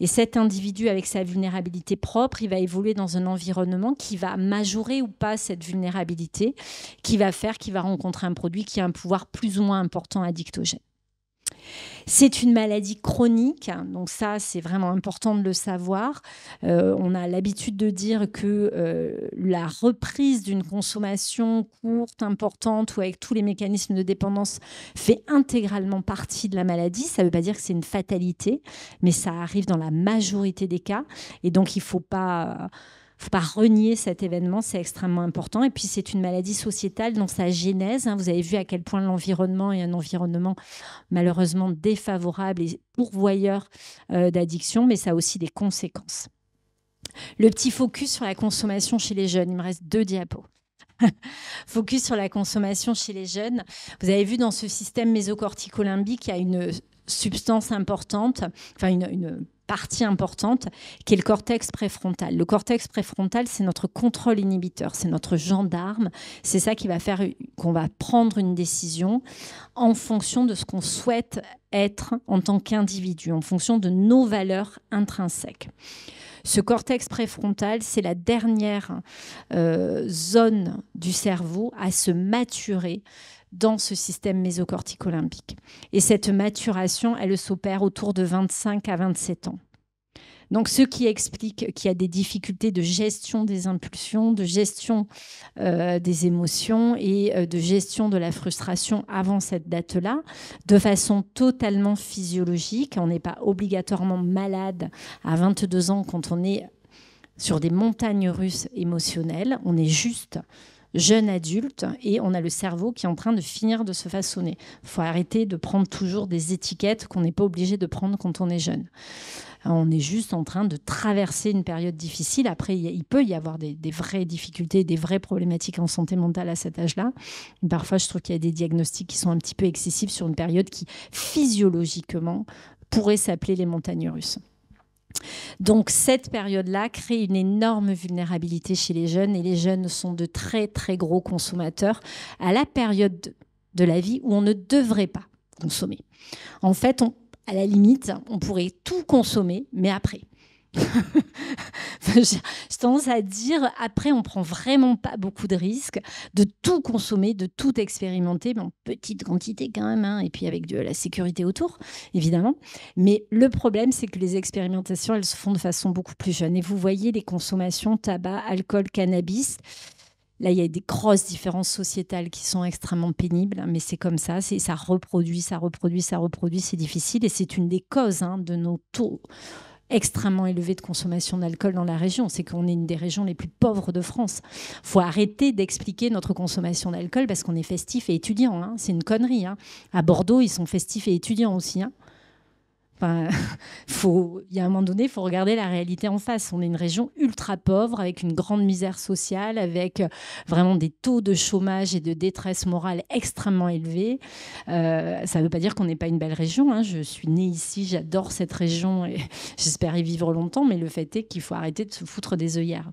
Speaker 2: Et cet individu, avec sa vulnérabilité propre, il va évoluer dans un environnement qui va majorer ou pas cette vulnérabilité, qui va faire qu'il va rencontrer un produit qui a un pouvoir plus ou moins important addictogène. C'est une maladie chronique, donc ça c'est vraiment important de le savoir. Euh, on a l'habitude de dire que euh, la reprise d'une consommation courte, importante ou avec tous les mécanismes de dépendance fait intégralement partie de la maladie. Ça ne veut pas dire que c'est une fatalité, mais ça arrive dans la majorité des cas. Et donc il ne faut pas ne faut pas renier cet événement, c'est extrêmement important. Et puis c'est une maladie sociétale dans sa genèse. Hein. Vous avez vu à quel point l'environnement est un environnement malheureusement défavorable et pourvoyeur euh, d'addiction, mais ça a aussi des conséquences. Le petit focus sur la consommation chez les jeunes, il me reste deux diapos. Focus sur la consommation chez les jeunes. Vous avez vu dans ce système mésocorticolimbique, il y a une substance importante, enfin une, partie importante, qui est le cortex préfrontal. Le cortex préfrontal, c'est notre contrôle inhibiteur, c'est notre gendarme, c'est ça qui va faire qu'on va prendre une décision en fonction de ce qu'on souhaite être en tant qu'individu, en fonction de nos valeurs intrinsèques. Ce cortex préfrontal, c'est la dernière euh, zone du cerveau à se maturer dans ce système olympique Et cette maturation, elle s'opère autour de 25 à 27 ans. Donc, ce qui explique qu'il y a des difficultés de gestion des impulsions, de gestion euh, des émotions et euh, de gestion de la frustration avant cette date-là, de façon totalement physiologique. On n'est pas obligatoirement malade à 22 ans quand on est sur des montagnes russes émotionnelles. On est juste jeune adulte et on a le cerveau qui est en train de finir de se façonner. Il faut arrêter de prendre toujours des étiquettes qu'on n'est pas obligé de prendre quand on est jeune. On est juste en train de traverser une période difficile. Après, il peut y avoir des, vraies difficultés, des vraies problématiques en santé mentale à cet âge-là. Parfois, je trouve qu'il y a des diagnostics qui sont un petit peu excessifs sur une période qui, physiologiquement, pourrait s'appeler les montagnes russes. Donc cette période-là crée une énorme vulnérabilité chez les jeunes et les jeunes sont de très très gros consommateurs à la période de la vie où on ne devrait pas consommer. En fait, à la limite, on pourrait tout consommer, mais après. J'ai tendance à dire, après, on prend vraiment pas beaucoup de risques de tout consommer, de tout expérimenter, mais en petite quantité quand même, hein, et puis avec de la sécurité autour, évidemment. Mais le problème, c'est que les expérimentations, elles se font de façon beaucoup plus jeune. Et vous voyez les consommations, tabac, alcool, cannabis. Là, il y a des grosses différences sociétales qui sont extrêmement pénibles, hein, mais c'est comme ça, c'est ça reproduit, ça reproduit, ça reproduit, c'est difficile et c'est une des causes hein, de nos taux extrêmement élevé de consommation d'alcool dans la région. C'est qu'on est une des régions les plus pauvres de France. faut arrêter d'expliquer notre consommation d'alcool parce qu'on est festif et étudiant. Hein. C'est une connerie. Hein. À Bordeaux, ils sont festifs et étudiants aussi. Hein. Enfin, il y a un moment donné, il faut regarder la réalité en face. On est une région ultra pauvre, avec une grande misère sociale, avec euh, vraiment des taux de chômage et de détresse morale extrêmement élevés. Euh, ça ne veut pas dire qu'on n'est pas une belle région. Hein. Je suis née ici, j'adore cette région et j'espère y vivre longtemps, mais le fait est qu'il faut arrêter de se foutre des œillères.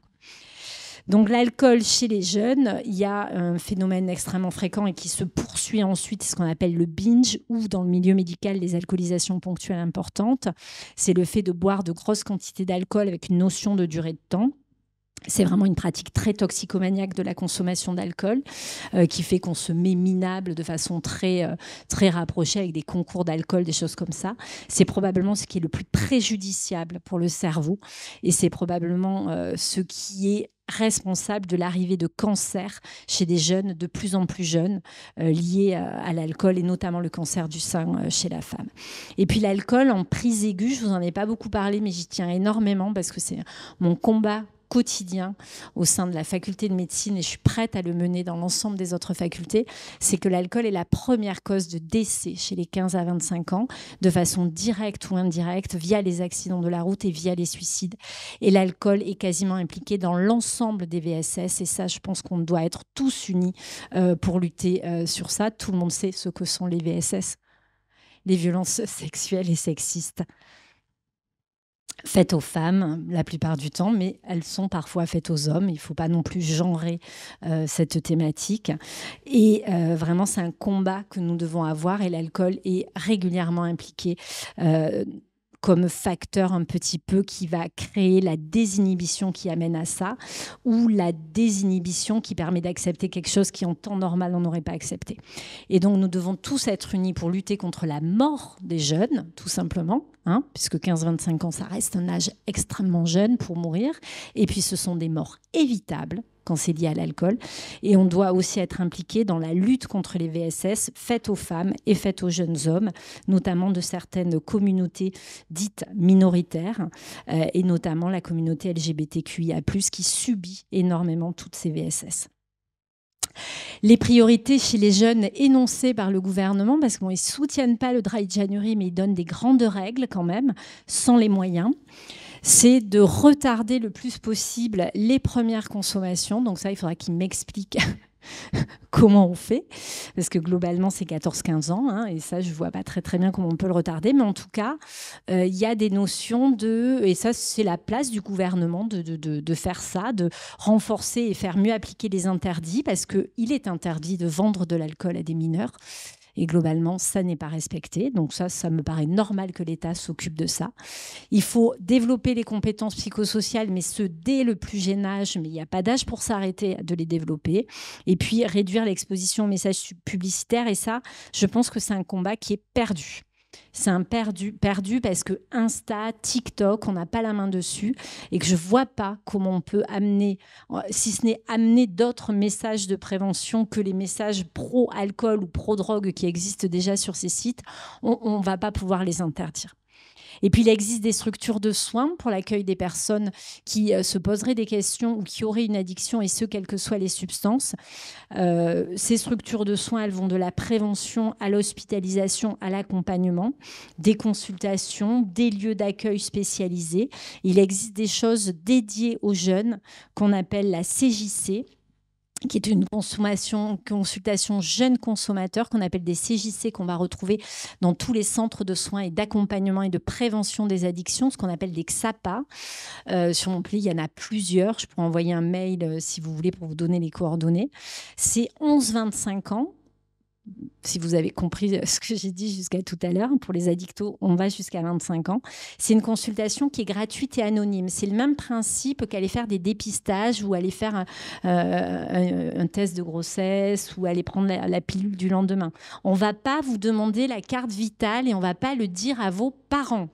Speaker 2: Donc l'alcool chez les jeunes, il y a un phénomène extrêmement fréquent et qui se poursuit ensuite, ce qu'on appelle le binge, ou dans le milieu médical, les alcoolisations ponctuelles importantes. C'est le fait de boire de grosses quantités d'alcool avec une notion de durée de temps. C'est vraiment une pratique très toxicomaniaque de la consommation d'alcool euh, qui fait qu'on se met minable de façon très, euh, très rapprochée avec des concours d'alcool, des choses comme ça. C'est probablement ce qui est le plus préjudiciable pour le cerveau et c'est probablement euh, ce qui est responsable de l'arrivée de cancers chez des jeunes de plus en plus jeunes euh, liés euh, à, l'alcool et notamment le cancer du sein euh, chez la femme. Et puis l'alcool en prise aiguë, je vous en ai pas beaucoup parlé mais j'y tiens énormément parce que c'est mon combat quotidien au sein de la faculté de médecine, et je suis prête à le mener dans l'ensemble des autres facultés, c'est que l'alcool est la première cause de décès chez les 15 à 25 ans, de façon directe ou indirecte, via les accidents de la route et via les suicides. Et l'alcool est quasiment impliqué dans l'ensemble des VSS, et ça, je pense qu'on doit être tous unis euh, pour lutter euh, sur ça. Tout le monde sait ce que sont les VSS les violences sexuelles et sexistes faites aux femmes la plupart du temps, mais elles sont parfois faites aux hommes. Il ne faut pas non plus genrer euh, cette thématique. Et euh, vraiment, c'est un combat que nous devons avoir et l'alcool est régulièrement impliqué. Euh, comme facteur un petit peu qui va créer la désinhibition qui amène à ça, ou la désinhibition qui permet d'accepter quelque chose qui en temps normal on n'aurait pas accepté. Et donc nous devons tous être unis pour lutter contre la mort des jeunes, tout simplement, Hein, puisque 15-25 ans, ça reste un âge extrêmement jeune pour mourir. Et puis ce sont des morts évitables quand c'est lié à l'alcool. Et on doit aussi être impliqué dans la lutte contre les VSS faites aux femmes et faites aux jeunes hommes, notamment de certaines communautés dites minoritaires, euh, et notamment la communauté LGBTQIA, qui subit énormément toutes ces VSS les priorités chez les jeunes énoncées par le gouvernement, parce qu'ils ne soutiennent pas le dry January, mais ils donnent des grandes règles quand même, sans les moyens c'est de retarder le plus possible les premières consommations. Donc ça, il faudra qu'ils m'explique comment on fait, parce que globalement, c'est 14-15 ans, hein, et ça, je vois pas très, très bien comment on peut le retarder, mais en tout cas, euh, il y a des notions de, et ça, c'est la place du gouvernement de, de, faire ça, de renforcer et faire mieux appliquer les interdits, parce qu'il est interdit de vendre de l'alcool à des mineurs. Et globalement, ça n'est pas respecté. Donc ça, ça me paraît normal que l'État s'occupe de ça. Il faut développer les compétences psychosociales, mais ce dès le plus jeune âge, mais il n'y a pas d'âge pour s'arrêter de les développer. Et puis réduire l'exposition aux messages publicitaires. Et ça, je pense que c'est un combat qui est perdu. C'est un perdu, perdu parce que Insta, TikTok, on n'a pas la main dessus et que je ne vois pas comment on peut amener, euh, si ce n'est amener d'autres messages de prévention que les messages pro-alcool ou pro-drogue qui existent déjà sur ces sites, on ne va pas pouvoir les interdire. Et puis, il existe des structures de soins pour l'accueil des personnes qui euh, se poseraient des questions ou qui auraient une addiction, et ce, quelles que soient les substances. Euh, ces structures de soins, elles vont de la prévention à l'hospitalisation, à l'accompagnement, des consultations, des lieux d'accueil spécialisés. Il existe des choses dédiées aux jeunes qu'on appelle la CJC qui est une consommation, consultation jeune consommateur qu'on appelle des CJC, qu'on va retrouver dans tous les centres de soins et d'accompagnement et de prévention des addictions, ce qu'on appelle des XAPA. Euh, sur mon pli, il y en a plusieurs. Je pourrais envoyer un mail euh, si vous voulez pour vous donner les coordonnées. C'est 11-25 ans si vous avez compris ce que j'ai dit jusqu'à tout à l'heure, pour les addictos, on va jusqu'à 25 ans. C'est une consultation qui est gratuite et anonyme. C'est le même principe qu'aller faire des dépistages ou aller faire euh, un, test de grossesse ou aller prendre la, la pilule du lendemain. On ne va pas vous demander la carte vitale et on ne va pas le dire à vos parents.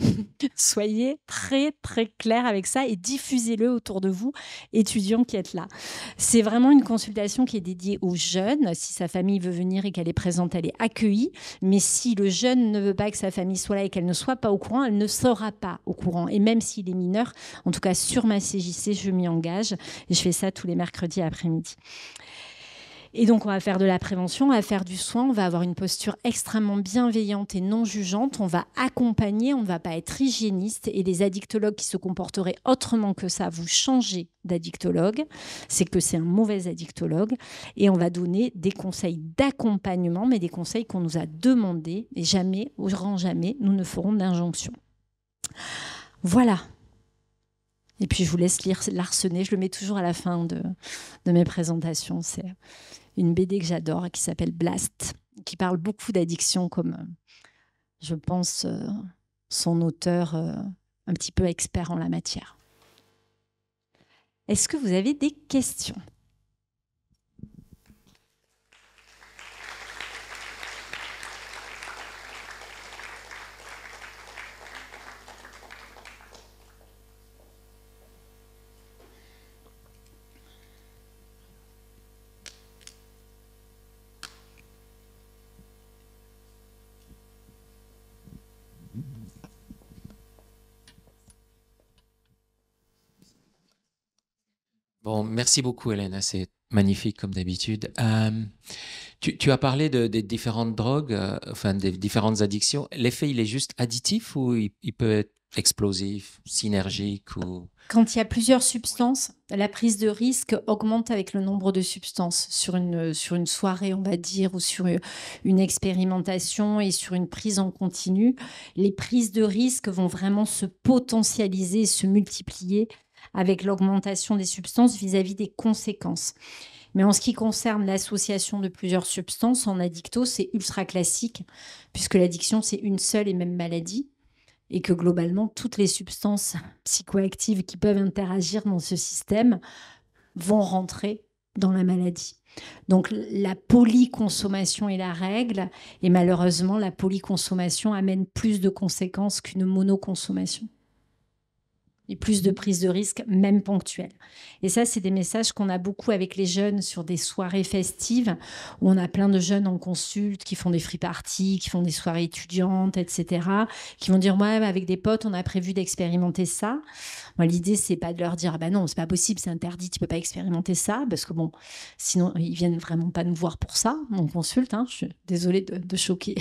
Speaker 2: Soyez très très clair avec ça et diffusez-le autour de vous, étudiants qui êtes là. C'est vraiment une consultation qui est dédiée aux jeunes. Si sa famille veut venir et qu'elle est présente, elle est accueillie. Mais si le jeune ne veut pas que sa famille soit là et qu'elle ne soit pas au courant, elle ne sera pas au courant. Et même s'il est mineur, en tout cas sur ma CJC, je m'y engage et je fais ça tous les mercredis après-midi. Et donc, on va faire de la prévention, on va faire du soin, on va avoir une posture extrêmement bienveillante et non jugeante, on va accompagner, on ne va pas être hygiéniste. Et les addictologues qui se comporteraient autrement que ça, vous changez d'addictologue, c'est que c'est un mauvais addictologue. Et on va donner des conseils d'accompagnement, mais des conseils qu'on nous a demandés. Et jamais, au grand jamais, nous ne ferons d'injonction. Voilà. Et puis je vous laisse lire l'arsenet, je le mets toujours à la fin de, de mes présentations. C'est une BD que j'adore qui s'appelle Blast, qui parle beaucoup d'addiction, comme euh, je pense euh, son auteur euh, un petit peu expert en la matière. Est-ce que vous avez des questions
Speaker 3: merci beaucoup, Hélène. C'est magnifique, comme d'habitude. Euh, tu, as parlé des différentes drogues, euh, enfin, des différentes addictions. L'effet, il est juste additif ou il, peut être
Speaker 2: explosif, synergique ou... Quand il y a plusieurs substances, la prise de risque augmente avec le nombre de substances. Sur une, sur une soirée, on va dire, ou sur une expérimentation et sur une prise en continu, les prises de risque vont vraiment se potentialiser, se multiplier avec l'augmentation des substances vis-à-vis des conséquences. Mais en ce qui concerne l'association de plusieurs substances, en addicto, c'est ultra classique, puisque l'addiction, c'est une seule et même maladie, et que globalement, toutes les substances psychoactives qui peuvent interagir dans ce système vont rentrer dans la maladie. Donc la polyconsommation est la règle, et malheureusement, la polyconsommation amène plus de conséquences qu'une monoconsommation plus de prise de risque, même ponctuelle. Et ça, c'est des messages qu'on a beaucoup avec les jeunes sur des soirées festives où on a plein de jeunes en consulte qui font des free parties, qui font des soirées étudiantes, etc., qui vont dire Ouais, avec des potes, on a prévu d'expérimenter ça. Moi, l'idée, c'est pas de leur dire ah ben non, c'est pas possible, c'est interdit, tu peux pas expérimenter ça, parce que bon, sinon, ils viennent vraiment pas nous voir pour ça, on consulte. Hein. je suis désolée de, choquer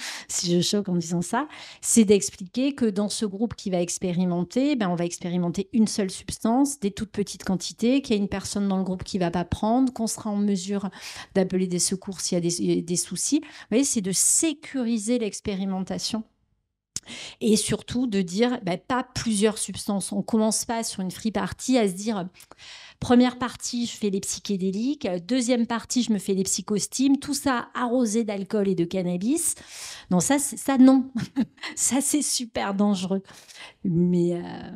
Speaker 2: si je choque en disant ça. C'est d'expliquer que dans ce groupe qui va expérimenter, ben, on va expérimenter une seule substance, des toutes petites quantités, qu'il y a une personne dans le groupe qui ne va pas prendre, qu'on sera en mesure d'appeler des secours s'il y a des, des soucis. Vous voyez, c'est de sécuriser l'expérimentation et surtout de dire, bah, pas plusieurs substances. On commence pas sur une free party à se dire, première partie, je fais les psychédéliques, deuxième partie, je me fais des psychostimes, tout ça arrosé d'alcool et de cannabis. Non, ça, ça non. ça, c'est super dangereux. Mais euh,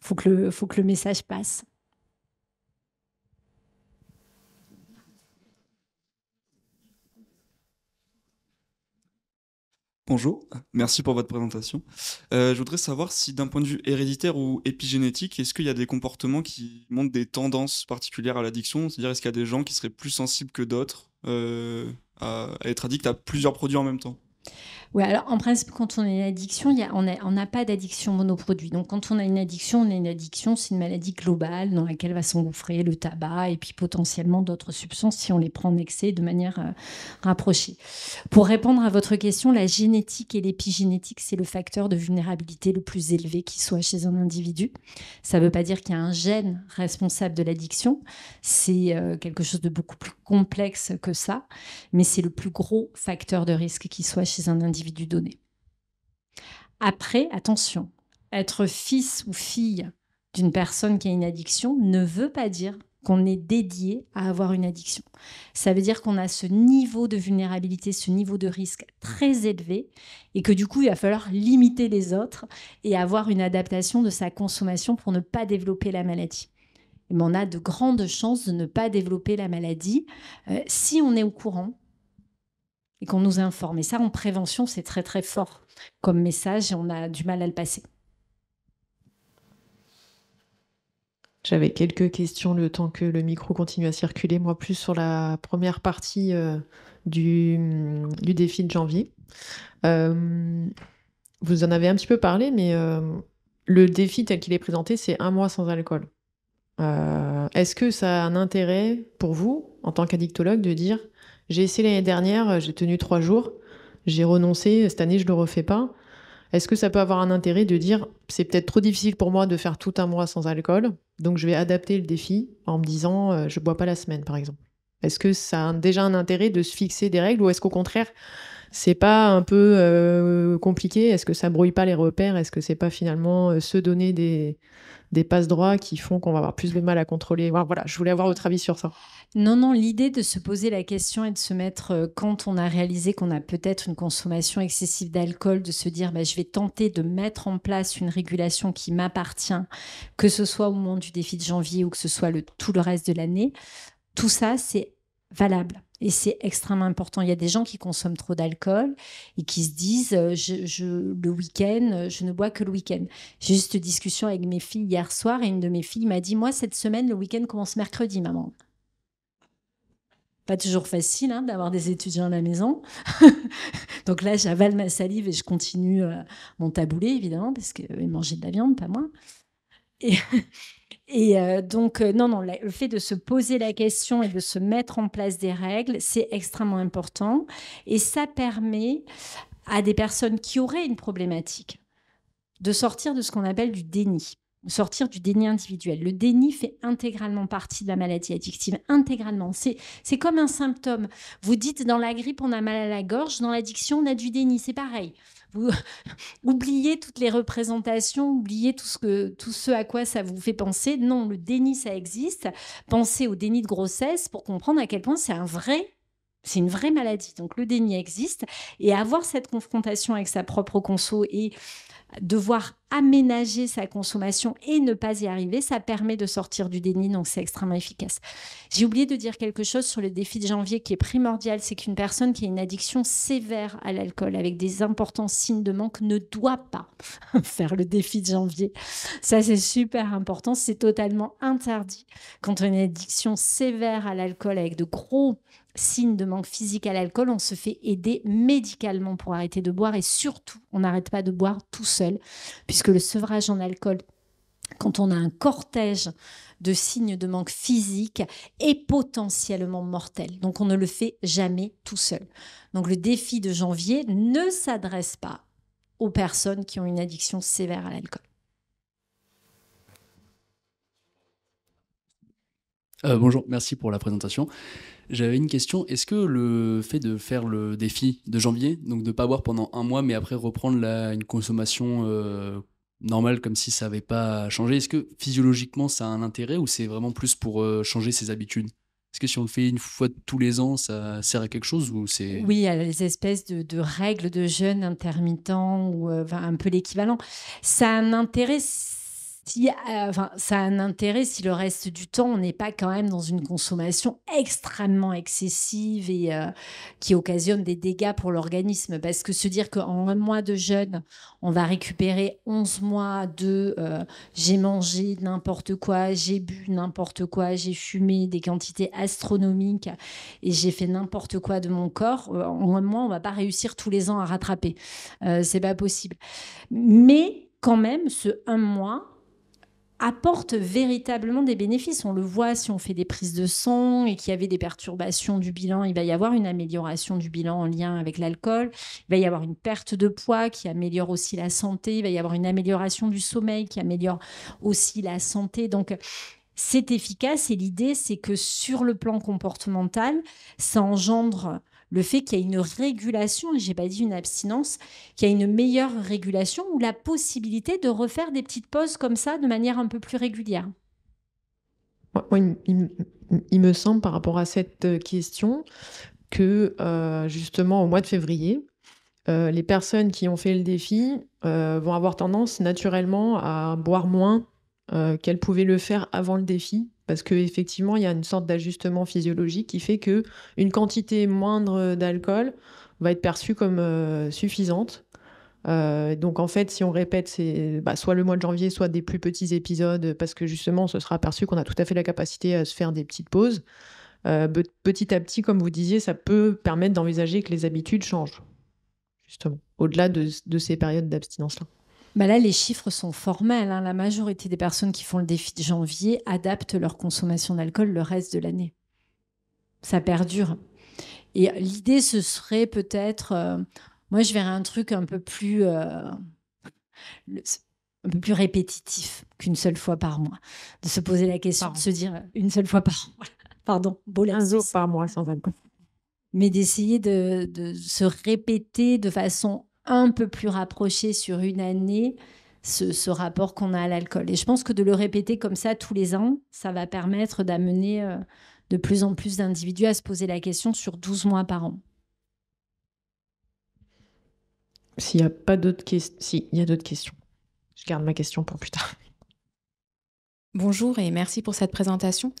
Speaker 2: faut que le message passe.
Speaker 1: Bonjour, merci pour votre présentation. Euh, je voudrais savoir si d'un point de vue héréditaire ou épigénétique, est-ce qu'il y a des comportements qui montrent des tendances particulières à l'addiction C'est-à-dire est-ce qu'il y a des gens qui seraient plus sensibles que d'autres euh, à, être addicts à plusieurs produits en même temps
Speaker 2: oui, alors en principe, quand on a une addiction, y a, on n'a pas d'addiction monoproduit. Donc quand on a une addiction, on a une addiction, c'est une maladie globale dans laquelle va s'engouffrer le tabac et puis potentiellement d'autres substances si on les prend en excès de manière euh, rapprochée. Pour répondre à votre question, la génétique et l'épigénétique, c'est le facteur de vulnérabilité le plus élevé qui soit chez un individu. Ça ne veut pas dire qu'il y a un gène responsable de l'addiction. C'est euh, quelque chose de beaucoup plus complexe que ça, mais c'est le plus gros facteur de risque qui soit chez un individu donné. Après, attention, être fils ou fille d'une personne qui a une addiction ne veut pas dire qu'on est dédié à avoir une addiction. Ça veut dire qu'on a ce niveau de vulnérabilité, ce niveau de risque très élevé et que du coup, il va falloir limiter les autres et avoir une adaptation de sa consommation pour ne pas développer la maladie. Mais on a de grandes chances de ne pas développer la maladie euh, si on est au courant et qu'on nous informe. Et ça, en prévention, c'est très très fort comme message et on a du mal à le passer.
Speaker 1: J'avais quelques questions le temps que le micro continue à circuler, moi plus sur la première partie euh, du, du, défi de janvier. Euh, vous en avez un petit peu parlé, mais euh, le défi tel qu'il est présenté, c'est un mois sans alcool. Est-ce que ça a un intérêt pour vous, en tant qu'addictologue, de dire j'ai essayé l'année dernière, euh, j'ai tenu trois jours, j'ai renoncé, cette année je le refais pas. Est-ce que ça peut avoir un intérêt de dire c'est peut-être trop difficile pour moi de faire tout un mois sans alcool, donc je vais adapter le défi en me disant je euh, je bois pas la semaine par exemple. Est-ce que ça a déjà un intérêt de se fixer des règles ou est-ce qu'au contraire c'est pas un peu euh, compliqué Est-ce que ça brouille pas les repères Est-ce que c'est pas finalement se donner des des passes droits qui font qu'on va avoir plus de mal à contrôler. Voilà, je voulais avoir votre avis sur ça.
Speaker 2: Non, non, l'idée de se poser la question et de se mettre, euh, quand on a réalisé qu'on a peut-être une consommation excessive d'alcool, de se dire, bah, je vais tenter de mettre en place une régulation qui m'appartient, que ce soit au moment du défi de janvier ou que ce soit le, tout le reste de l'année, tout ça, c'est valable. Et c'est extrêmement important. Il y a des gens qui consomment trop d'alcool et qui se disent euh, je, le week-end, euh, je ne bois que le week-end. J'ai juste discussion avec mes filles hier soir et une de mes filles m'a dit Moi, cette semaine, le week-end commence mercredi, maman. Pas toujours facile hein, d'avoir des étudiants à la maison. Donc là, j'avale ma salive et je continue euh, mon taboulé, évidemment, parce que manger de la viande, pas moi. Et. Et euh, donc, euh, non, non, le fait de se poser la question et de se mettre en place des règles, c'est extrêmement important. Et ça permet à des personnes qui auraient une problématique de sortir de ce qu'on appelle du déni sortir du déni individuel. Le déni fait intégralement partie de la maladie addictive, intégralement. C'est comme un symptôme. Vous dites dans la grippe, on a mal à la gorge, dans l'addiction, on a du déni, c'est pareil vous oubliez toutes les représentations, oubliez tout ce, que, tout ce à quoi ça vous fait penser. Non, le déni, ça existe. Pensez au déni de grossesse pour comprendre à quel point c'est un vrai c'est une vraie maladie. Donc le déni existe. Et avoir cette confrontation avec sa propre conso et devoir aménager sa consommation et ne pas y arriver, ça permet de sortir du déni, donc c'est extrêmement efficace. J'ai oublié de dire quelque chose sur le défi de janvier qui est primordial, c'est qu'une personne qui a une addiction sévère à l'alcool avec des importants signes de manque ne doit pas faire le défi de janvier. Ça c'est super important, c'est totalement interdit. Quand on a une addiction sévère à l'alcool avec de gros signe de manque physique à l'alcool, on se fait aider médicalement pour arrêter de boire et surtout, on n'arrête pas de boire tout seul, puisque le sevrage en alcool, quand on a un cortège de signes de manque physique est potentiellement mortel. Donc on ne le fait jamais tout seul. Donc le défi de janvier ne s'adresse pas aux personnes qui ont une addiction sévère à l'alcool.
Speaker 3: Euh, bonjour, merci pour la présentation. J'avais une question. Est-ce que le fait de faire le défi de janvier, donc de ne pas boire pendant un mois, mais après reprendre la, une consommation euh, normale comme si ça n'avait pas changé, est-ce que physiologiquement ça a un intérêt ou c'est vraiment plus pour euh, changer ses habitudes est-ce que si on le fait une fois tous les ans, ça sert à quelque chose
Speaker 2: ou c'est Oui, les espèces de, règles de jeûne intermittent ou euh, un peu l'équivalent. Ça a un intérêt euh, ça a un intérêt si le reste du temps, on n'est pas quand même dans une consommation extrêmement excessive et euh, qui occasionne des dégâts pour l'organisme. Parce que se dire qu'en un mois de jeûne, on va récupérer 11 mois de euh, j'ai mangé n'importe quoi, j'ai bu n'importe quoi, j'ai fumé des quantités astronomiques et j'ai fait n'importe quoi de mon corps, en un mois, on va pas réussir tous les ans à rattraper. c'est pas possible. Mais quand même, ce un mois, apporte véritablement des bénéfices. On le voit si on fait des prises de sang et qu'il y avait des perturbations du bilan, il va y avoir une amélioration du bilan en lien avec l'alcool, il va y avoir une perte de poids qui améliore aussi la santé, il va y avoir une amélioration du sommeil qui améliore aussi la santé. Donc c'est efficace et l'idée c'est que sur le plan comportemental, ça engendre le fait qu'il y ait une régulation, et j'ai pas dit une abstinence, qu'il y ait une meilleure régulation ou la possibilité de refaire des petites pauses comme ça de manière un peu plus régulière.
Speaker 1: il, me semble par rapport à cette euh, question que euh, justement au mois de février, euh, les personnes qui ont fait le défi vont avoir tendance naturellement à boire moins qu'elles pouvaient le faire avant le défi parce qu'effectivement, il y a une sorte d'ajustement physiologique qui fait que une quantité moindre euh, d'alcool va être perçue comme euh, suffisante. Euh, donc en fait, si on répète, c'est bah, soit le mois de janvier, soit des plus petits épisodes, parce que justement, ce sera aperçu qu'on a tout à fait la capacité à se faire des petites pauses. petit à petit, comme vous disiez, ça peut permettre d'envisager que les habitudes changent, justement, au-delà de ces périodes d'abstinence-là
Speaker 2: bah Là, les chiffres sont formels. Hein. La majorité des personnes qui font le défi de janvier adaptent leur consommation d'alcool le reste de l'année. Ça perdure. Et l'idée, ce serait peut-être... Euh, moi, je verrais un truc un peu plus... Euh, un peu plus répétitif qu'une seule fois par mois. De se poser la question, de se dire euh, une seule fois par mois. Pardon, un par mois sans alcool. Mais d'essayer de, de, se répéter de façon un peu plus rapproché sur une année ce, rapport qu'on a à l'alcool. Et je pense que de le répéter comme ça tous les ans, ça va permettre d'amener euh, de plus en plus d'individus à se poser la question sur 12 mois par an.
Speaker 1: S'il n'y a pas d'autres questions. Si, il y a d'autres questions. Je garde ma question pour plus tard. Bonjour et merci pour cette présentation.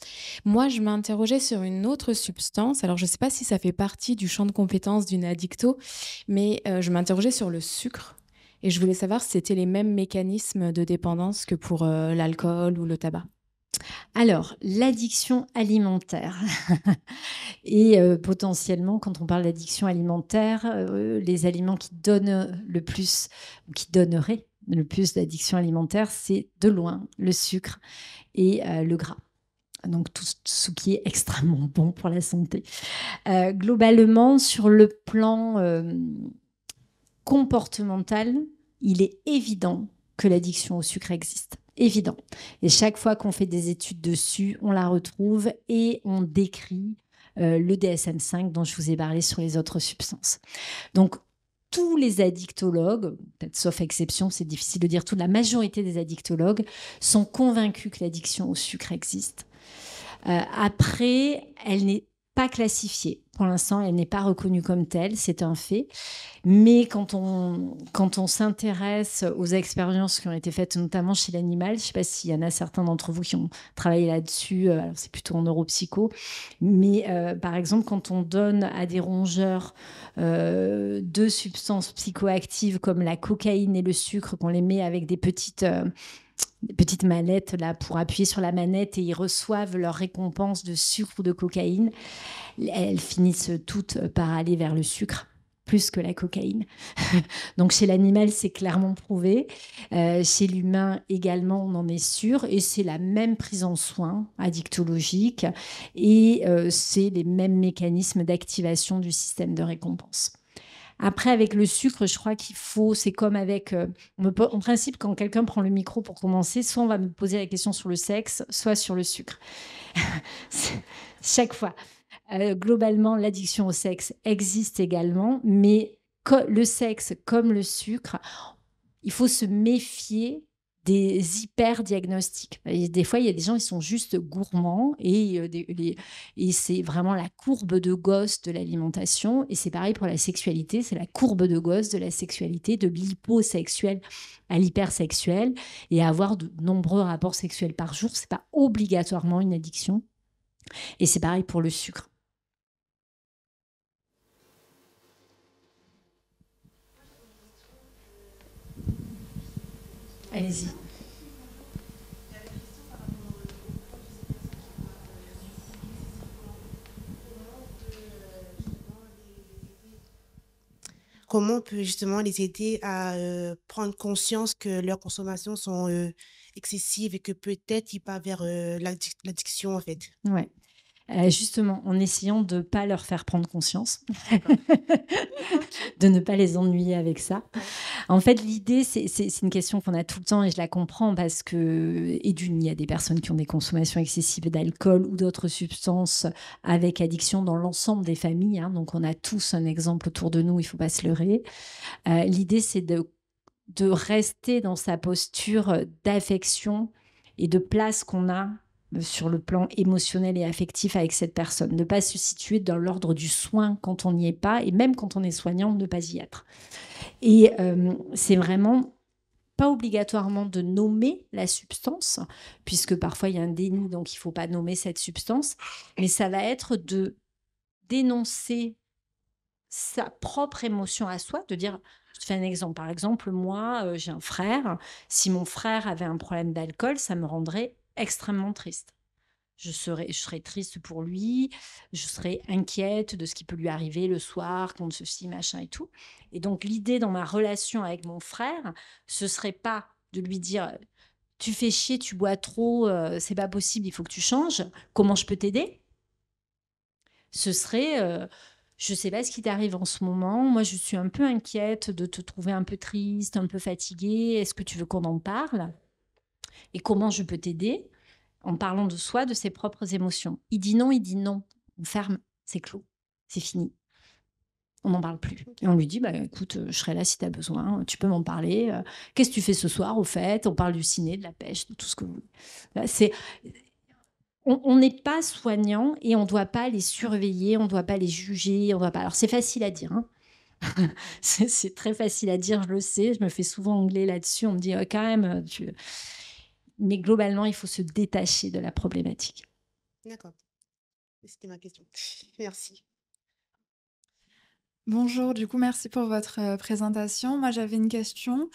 Speaker 1: Moi, je m'interrogeais sur une autre substance. Alors, je ne sais pas si ça fait partie du champ de compétences d'une addicto, mais euh, je m'interrogeais sur le sucre. Et je voulais savoir si c'était les mêmes mécanismes de dépendance que pour euh, l'alcool ou le tabac.
Speaker 2: Alors, l'addiction alimentaire. et euh, potentiellement, quand on parle d'addiction alimentaire, les aliments qui donnent le plus, qui donneraient le plus d'addiction alimentaire, c'est de loin le sucre et euh, le gras. Donc tout ce qui est extrêmement bon pour la santé. Euh, globalement, sur le plan euh, comportemental, il est évident que l'addiction au sucre existe. Évident. Et chaque fois qu'on fait des études dessus, on la retrouve et on décrit le DSM5 dont je vous ai parlé sur les autres substances. Donc tous les addictologues, sauf exception, c'est difficile de dire tout, la majorité des addictologues sont convaincus que l'addiction au sucre existe. Euh, après, elle n'est classifiée. Pour l'instant, elle n'est pas reconnue comme telle, c'est un fait. Mais quand on, quand on s'intéresse aux expériences qui ont été faites, notamment chez l'animal, je sais pas s'il y en a certains d'entre vous qui ont travaillé là-dessus, euh, c'est plutôt en neuropsycho, mais euh, par exemple, quand on donne à des rongeurs euh, deux substances psychoactives comme la cocaïne et le sucre, qu'on les met avec des petites... Euh, Petites manettes là pour appuyer sur la manette et ils reçoivent leur récompense de sucre ou de cocaïne. Elles finissent toutes par aller vers le sucre plus que la cocaïne. Donc chez l'animal, c'est clairement prouvé. Euh, chez l'humain également, on en est sûr. Et c'est la même prise en soin addictologique et euh, c'est les mêmes mécanismes d'activation du système de récompense. Après, avec le sucre, je crois qu'il faut, c'est comme avec, euh, en principe, quand quelqu'un prend le micro pour commencer, soit on va me poser la question sur le sexe, soit sur le sucre. Chaque fois. Euh, globalement, l'addiction au sexe existe également, mais le sexe comme le sucre, il faut se méfier des hyper-diagnostics. Des fois, il y a des gens, ils sont juste gourmands et, euh, c'est vraiment la courbe de gosse de l'alimentation. Et c'est pareil pour la sexualité, c'est la courbe de gosse de la sexualité, de l'hyposexuel à l'hypersexuel. Et avoir de nombreux rapports sexuels par jour, c'est pas obligatoirement une addiction. Et c'est pareil pour le sucre. Allez-y.
Speaker 1: Comment on peut justement les aider à euh, prendre conscience que leurs consommations sont euh, excessives et que peut-être ils partent vers euh, l'addiction
Speaker 2: en fait Ouais. Euh, justement en essayant de ne pas leur faire prendre conscience, de ne pas les ennuyer avec ça. En fait, l'idée, c'est une question qu'on a tout le temps et je la comprends parce que, et d'une, il y a des personnes qui ont des consommations excessives d'alcool ou d'autres substances avec addiction dans l'ensemble des familles. Hein. donc, on a tous un exemple autour de nous, il ne faut pas se leurrer. Euh, l'idée, c'est de rester dans sa posture d'affection et de place qu'on a sur le plan émotionnel et affectif avec cette personne. Ne pas se situer dans l'ordre du soin quand on n'y est pas, et même quand on est soignant, ne pas y être. Et euh, c'est vraiment pas obligatoirement de nommer la substance, puisque parfois il y a un déni, donc il ne faut pas nommer cette substance, mais ça va être de dénoncer sa propre émotion à soi, de dire, je fais un exemple, par exemple, moi, euh, j'ai un frère, si mon frère avait un problème d'alcool, ça me rendrait extrêmement triste. Je serais, je serais triste pour lui, je serais inquiète de ce qui peut lui arriver le soir, contre ceci, machin et tout. Et donc l'idée dans ma relation avec mon frère, ce serait pas de lui dire tu fais chier, tu bois trop, euh, c'est pas possible, il faut que tu changes. Comment je peux t'aider Ce serait euh, je sais pas ce qui t'arrive en ce moment. Moi, je suis un peu inquiète de te trouver un peu triste, un peu fatiguée. Est-ce que tu veux qu'on en parle et comment je peux t'aider en parlant de soi, de ses propres émotions. Il dit non, il dit non. On ferme, c'est clos, c'est fini. On n'en parle plus. Et on lui dit, bah, écoute, euh, je serai là si tu as besoin, tu peux m'en parler. Euh, qu'est-ce que tu fais ce soir, au fait On parle du ciné, de la pêche, de tout ce que vous voulez. C'est... On n'est pas soignant et on ne doit pas les surveiller, on ne doit pas les juger. On doit pas... Alors, c'est facile à dire. Hein. c'est, très facile à dire, je le sais. Je me fais souvent angler là-dessus. On me dit, quand même, euh, tu mais globalement, il faut se détacher de la problématique.
Speaker 1: D'accord. C'était ma question. Merci. Bonjour, du coup, merci pour votre euh, présentation. Moi, j'avais une question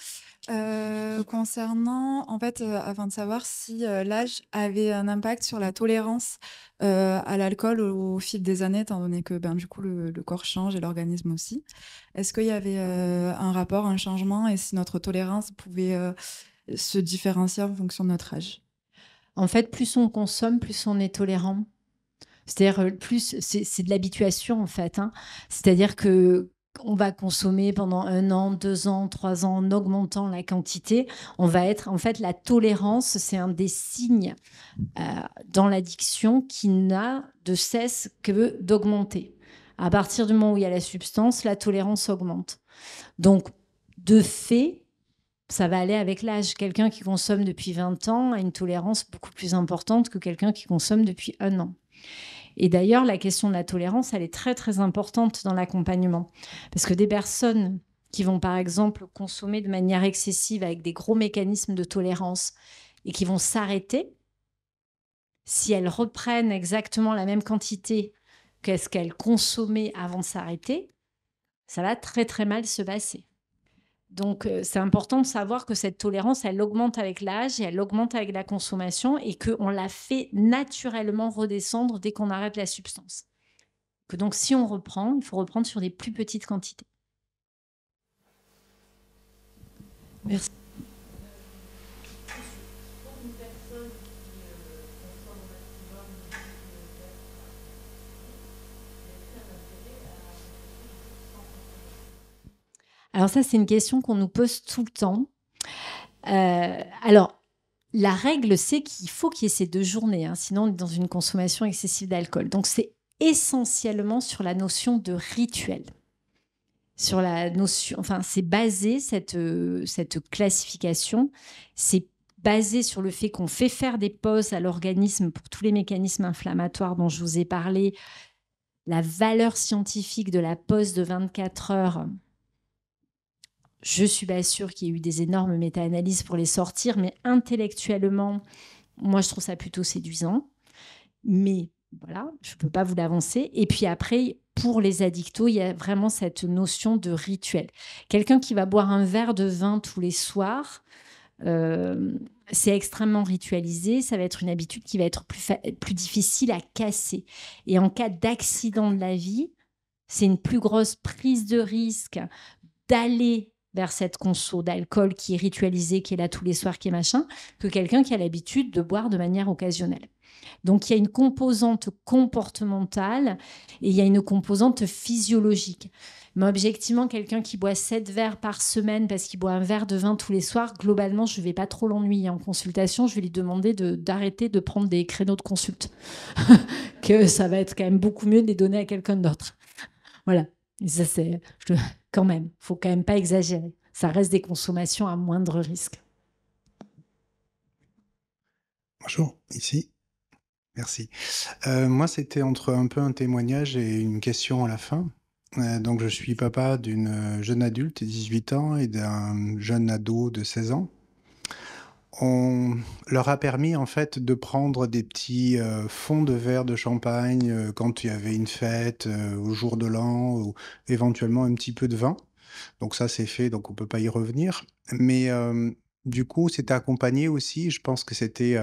Speaker 1: euh, concernant, en fait, euh, avant de savoir si l'âge avait un impact sur la tolérance à l'alcool au, fil des années, étant donné que, ben, du coup, le corps change et l'organisme aussi. Est-ce qu'il y avait un rapport, un changement, et si notre tolérance pouvait
Speaker 2: se différencier en fonction de notre âge En fait, plus on consomme, plus on est tolérant. C'est-à-dire, euh, plus c'est de l'habituation en fait. Hein. C'est-à-dire que on va consommer pendant un an, deux ans, trois ans, en augmentant la quantité. On va être, en fait, la tolérance, c'est un des signes euh, dans l'addiction qui n'a de cesse que d'augmenter. À partir du moment où il y a la substance, la tolérance augmente. Donc, de fait, ça va aller avec l'âge. Quelqu'un qui consomme depuis 20 ans a une tolérance beaucoup plus importante que quelqu'un qui consomme depuis un an. Et d'ailleurs, la question de la tolérance, elle est très très importante dans l'accompagnement. Parce que des personnes qui vont par exemple consommer de manière excessive avec des gros mécanismes de tolérance et qui vont s'arrêter, si elles reprennent exactement la même quantité quest ce qu'elles consommaient avant de s'arrêter, ça va très très mal se passer. Donc, euh, c'est important de savoir que cette tolérance, elle augmente avec l'âge et elle augmente avec la consommation et qu'on la fait naturellement redescendre dès qu'on arrête la substance. Que donc, si on reprend, il faut reprendre sur des plus petites quantités. Merci. Alors ça, c'est une question qu'on nous pose tout le temps. Euh, alors, la règle, c'est qu'il faut qu'il y ait ces deux journées, hein, sinon on est dans une consommation excessive d'alcool. Donc c'est essentiellement sur la notion de rituel. Sur la notion, enfin, c'est basé, cette, euh, cette classification, c'est basé sur le fait qu'on fait faire des pauses à l'organisme pour tous les mécanismes inflammatoires dont je vous ai parlé. La valeur scientifique de la pause de 24 heures, je suis pas sûre qu'il y ait eu des énormes méta-analyses pour les sortir, mais intellectuellement, moi, je trouve ça plutôt séduisant. Mais voilà, je ne peux pas vous l'avancer. Et puis après, pour les addictos, il y a vraiment cette notion de rituel. Quelqu'un qui va boire un verre de vin tous les soirs, euh, c'est extrêmement ritualisé, ça va être une habitude qui va être plus, plus difficile à casser. Et en cas d'accident de la vie, c'est une plus grosse prise de risque d'aller vers cette conso d'alcool qui est ritualisée, qui est là tous les soirs, qui est machin, que quelqu'un qui a l'habitude de boire de manière occasionnelle. Donc il y a une composante comportementale et il y a une composante physiologique. Mais objectivement, quelqu'un qui boit 7 verres par semaine parce qu'il boit un verre de vin tous les soirs, globalement, je ne vais pas trop l'ennuyer en consultation. Je vais lui demander d'arrêter de, prendre des créneaux de consulte. que ça va être quand même beaucoup mieux de les donner à quelqu'un d'autre. Voilà. ça, c'est quand même. faut quand même pas exagérer. Ça reste des consommations à moindre risque.
Speaker 3: Bonjour, ici. Merci. Euh, moi, c'était entre un peu un témoignage et une question à la fin. Euh, donc, je suis papa d'une euh, jeune adulte de 18 ans et d'un jeune ado de 16 ans on leur a permis en fait de prendre des petits euh, fonds de verre de champagne euh, quand il y avait une fête, euh, au jour de l'an, ou éventuellement un petit peu de vin. Donc ça c'est fait, donc on peut pas y revenir. Mais du coup, c'était accompagné aussi. Je pense que c'était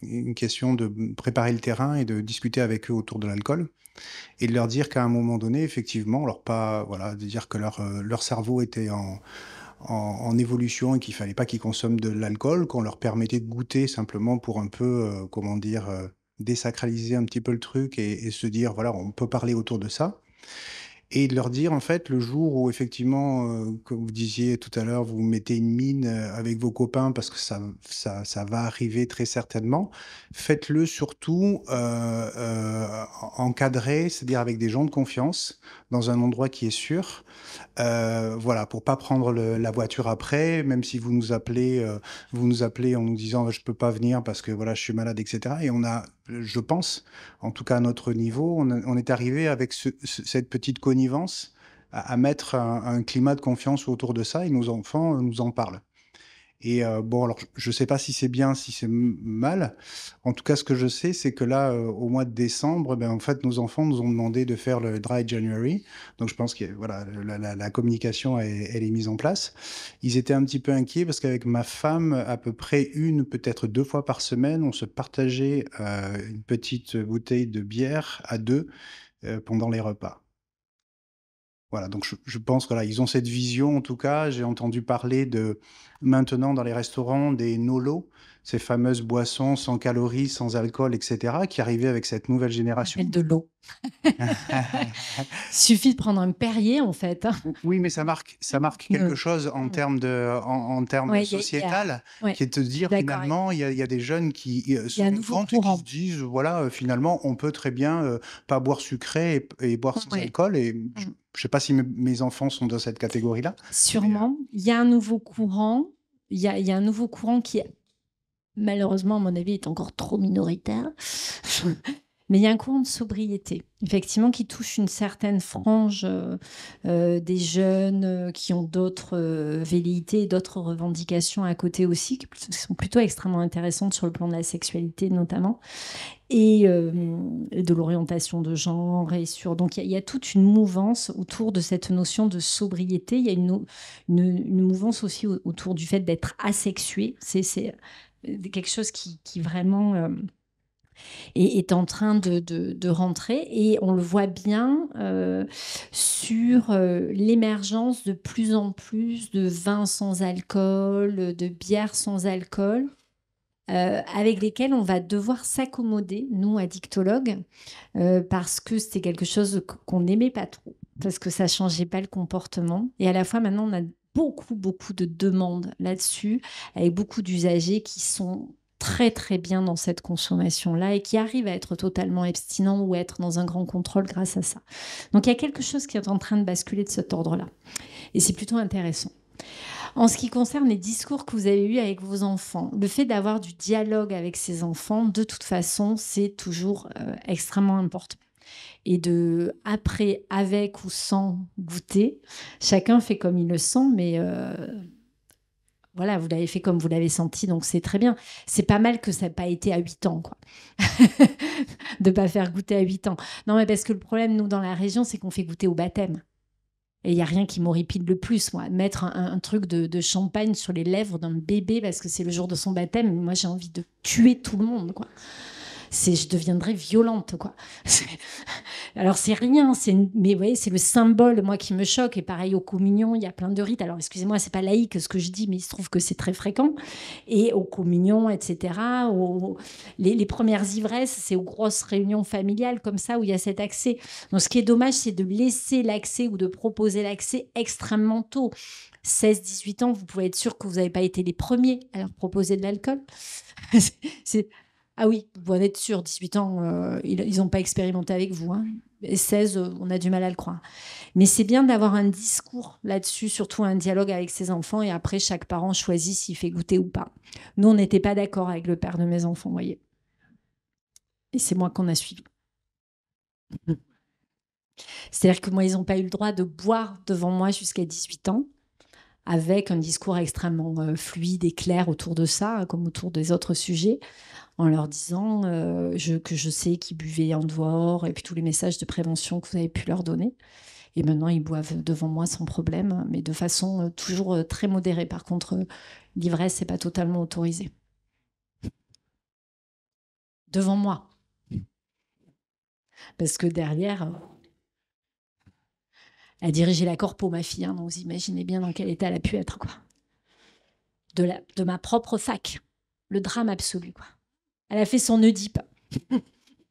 Speaker 3: une question de préparer le terrain et de discuter avec eux autour de l'alcool et de leur dire qu'à un moment donné, effectivement, leur pas voilà, de dire que leur leur cerveau était en en, évolution et qu'il fallait pas qu'ils consomment de l'alcool, qu'on leur permettait de goûter simplement pour un peu, euh, comment dire, euh, désacraliser un petit peu le truc et se dire, voilà, on peut parler autour de ça et de leur dire en fait le jour où effectivement, euh, comme vous disiez tout à l'heure, vous mettez une mine euh, avec vos copains parce que ça, ça, ça va arriver très certainement, faites-le surtout euh, encadré, c'est-à-dire avec des gens de confiance, dans un endroit qui est sûr, voilà, pour pas prendre la voiture après, même si vous nous appelez, vous nous appelez en nous disant je peux pas venir parce que voilà je suis malade, etc. Et on a je pense, en tout cas à notre niveau, on, est arrivé avec cette petite connivence à, mettre un, climat de confiance autour de ça et nos enfants nous en parlent. Et euh, bon, alors je ne sais pas si c'est bien, si c'est mal. En tout cas, ce que je sais, c'est que là, euh, au mois de décembre, ben, en fait, nos enfants nous ont demandé de faire le Dry January. Donc je pense que voilà, la, communication, elle, est mise en place. Ils étaient un petit peu inquiets parce qu'avec ma femme, à peu près une, peut-être deux fois par semaine, on se partageait euh, une petite bouteille de bière à deux pendant les repas. Voilà, donc je, pense qu'ils voilà, ils ont cette vision en tout cas. J'ai entendu parler de maintenant dans les restaurants des Nolo, ces fameuses boissons sans calories, sans alcool, etc., qui arrivaient avec cette nouvelle génération. de l'eau.
Speaker 2: Suffit de prendre un Perrier,
Speaker 3: en fait. Hein. Oui, mais ça marque, ça marque mm. quelque chose en mm. termes de, en, termes sociétal, qui est de dire finalement, il y, a, des jeunes qui euh, sont qui se disent voilà, euh, finalement, on peut très bien ne euh, pas boire sucré et, boire sans alcool et je, ne mm. sais pas si mes enfants sont dans cette catégorie-là.
Speaker 2: Sûrement. Il y a un nouveau courant il y a, un nouveau courant qui, malheureusement, à mon avis, est encore trop minoritaire, mais il y a un courant de sobriété, effectivement, qui touche une certaine frange euh, euh, des jeunes euh, qui ont d'autres velléités, d'autres revendications à côté aussi, qui sont plutôt extrêmement intéressantes sur le plan de la sexualité notamment, et de l'orientation de genre. Et sur... Donc il y, a toute une mouvance autour de cette notion de sobriété. Il y a une, une, mouvance aussi autour du fait d'être asexué. C'est quelque chose qui, qui vraiment et est en train de, rentrer. Et on le voit bien euh, sur euh, l'émergence de plus en plus de vins sans alcool, de bières sans alcool. Euh, avec lesquels on va devoir s'accommoder, nous, addictologues, parce que c'était quelque chose qu'on n'aimait pas trop, parce que ça changeait pas le comportement. Et à la fois, maintenant, on a beaucoup, beaucoup de demandes là-dessus, avec beaucoup d'usagers qui sont très très bien dans cette consommation-là et qui arrive à être totalement abstinent ou être dans un grand contrôle grâce à ça. Donc il y a quelque chose qui est en train de basculer de cet ordre-là. Et c'est plutôt intéressant. En ce qui concerne les discours que vous avez eus avec vos enfants, le fait d'avoir du dialogue avec ces enfants, de toute façon, c'est toujours euh, extrêmement important. Et de, après, avec ou sans goûter, chacun fait comme il le sent, mais euh, voilà, vous l'avez fait comme vous l'avez senti, donc c'est très bien. C'est pas mal que ça n'ait pas été à 8 ans, quoi. de pas faire goûter à 8 ans. Non, mais parce que le problème, nous, dans la région, c'est qu'on fait goûter au baptême. Et il n'y a rien qui m'horripile le plus, moi. Mettre un, truc de, champagne sur les lèvres d'un bébé parce que c'est le jour de son baptême, moi, j'ai envie de tuer tout le monde, quoi. je deviendrais violente, quoi. Alors c'est rien, c'est mais vous voyez, c'est le symbole moi qui me choque. Et pareil aux communions, il y a plein de rites. Alors excusez-moi, c'est pas laïque ce que je dis, mais il se trouve que c'est très fréquent. Et aux communions, etc. Les, les, premières ivresses, c'est aux grosses réunions familiales comme ça où il y a cet accès. Donc ce qui est dommage, c'est de laisser l'accès ou de proposer l'accès extrêmement tôt. 16-18 ans, vous pouvez être sûr que vous n'avez pas été les premiers à leur proposer de l'alcool. c'est ah oui, vous en êtes sûr, 18 ans, euh, ils n'ont pas expérimenté avec vous. Hein. Et 16, euh, on a du mal à le croire. Mais c'est bien d'avoir un discours là-dessus, surtout un dialogue avec ses enfants, et après, chaque parent choisit s'il fait goûter ou pas. Nous, on n'était pas d'accord avec le père de mes enfants, vous voyez. Et c'est moi qu'on a suivi. C'est-à-dire que moi, ils n'ont pas eu le droit de boire devant moi jusqu'à 18 ans avec un discours extrêmement euh, fluide et clair autour de ça, comme autour des autres sujets en leur disant euh, que je sais qu'ils buvaient en dehors et puis tous les messages de prévention que vous avez pu leur donner. Et maintenant, ils boivent devant moi sans problème, mais de façon euh, toujours euh, très modérée. Par contre, l'ivresse n'est pas totalement autorisée. Devant moi. Parce que derrière, elle dirigeait la corpo, ma fille. Hein, vous imaginez bien dans quel état elle a pu être. quoi. De, la, de ma propre fac. Le drame absolu. quoi. Elle a fait son Oedipe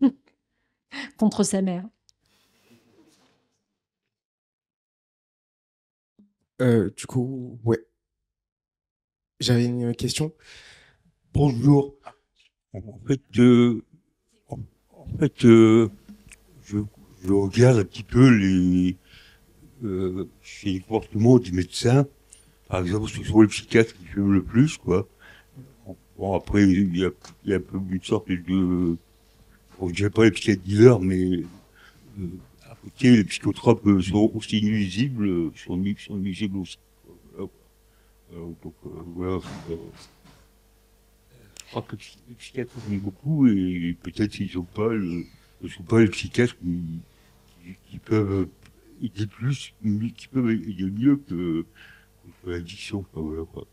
Speaker 2: contre sa mère.
Speaker 3: Euh, du coup, ouais. J'avais une question. Bonjour. En fait, euh, euh, je, regarde un petit peu les, comportements des médecins. Par exemple, ce sont les psychiatres qui fument le plus, quoi. Bon, après, il y a, une sorte de... Bon, je dirais pas les psychiatres psychédéleurs, mais... Euh, à les psychotropes euh, sont aussi nuisibles, euh, sont, sont nuisibles aussi. Euh, donc, voilà. je crois que les psychiatres mis beaucoup, et peut-être qu'ils ne sont pas les psychiatres qui, peuvent aider plus, qui peuvent aider mieux que beaucoup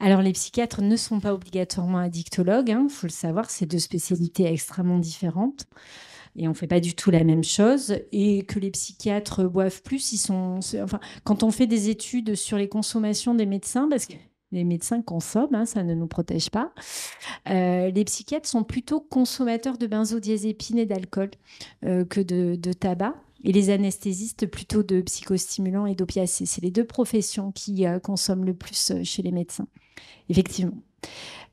Speaker 2: Alors les psychiatres ne sont pas obligatoirement addictologues, il hein, faut le savoir, c'est deux spécialités extrêmement différentes et on ne fait pas du tout la même chose et que les psychiatres boivent plus, ils sont enfin quand on fait des études sur les consommations des médecins parce que les médecins consomment, hein, ça ne nous protège pas. Euh, les psychiatres sont plutôt consommateurs de benzodiazépines et d'alcool euh, que de, tabac et les anesthésistes plutôt de psychostimulants et d'opiacés. C'est les deux professions qui euh, consomment le plus euh, chez les médecins, effectivement.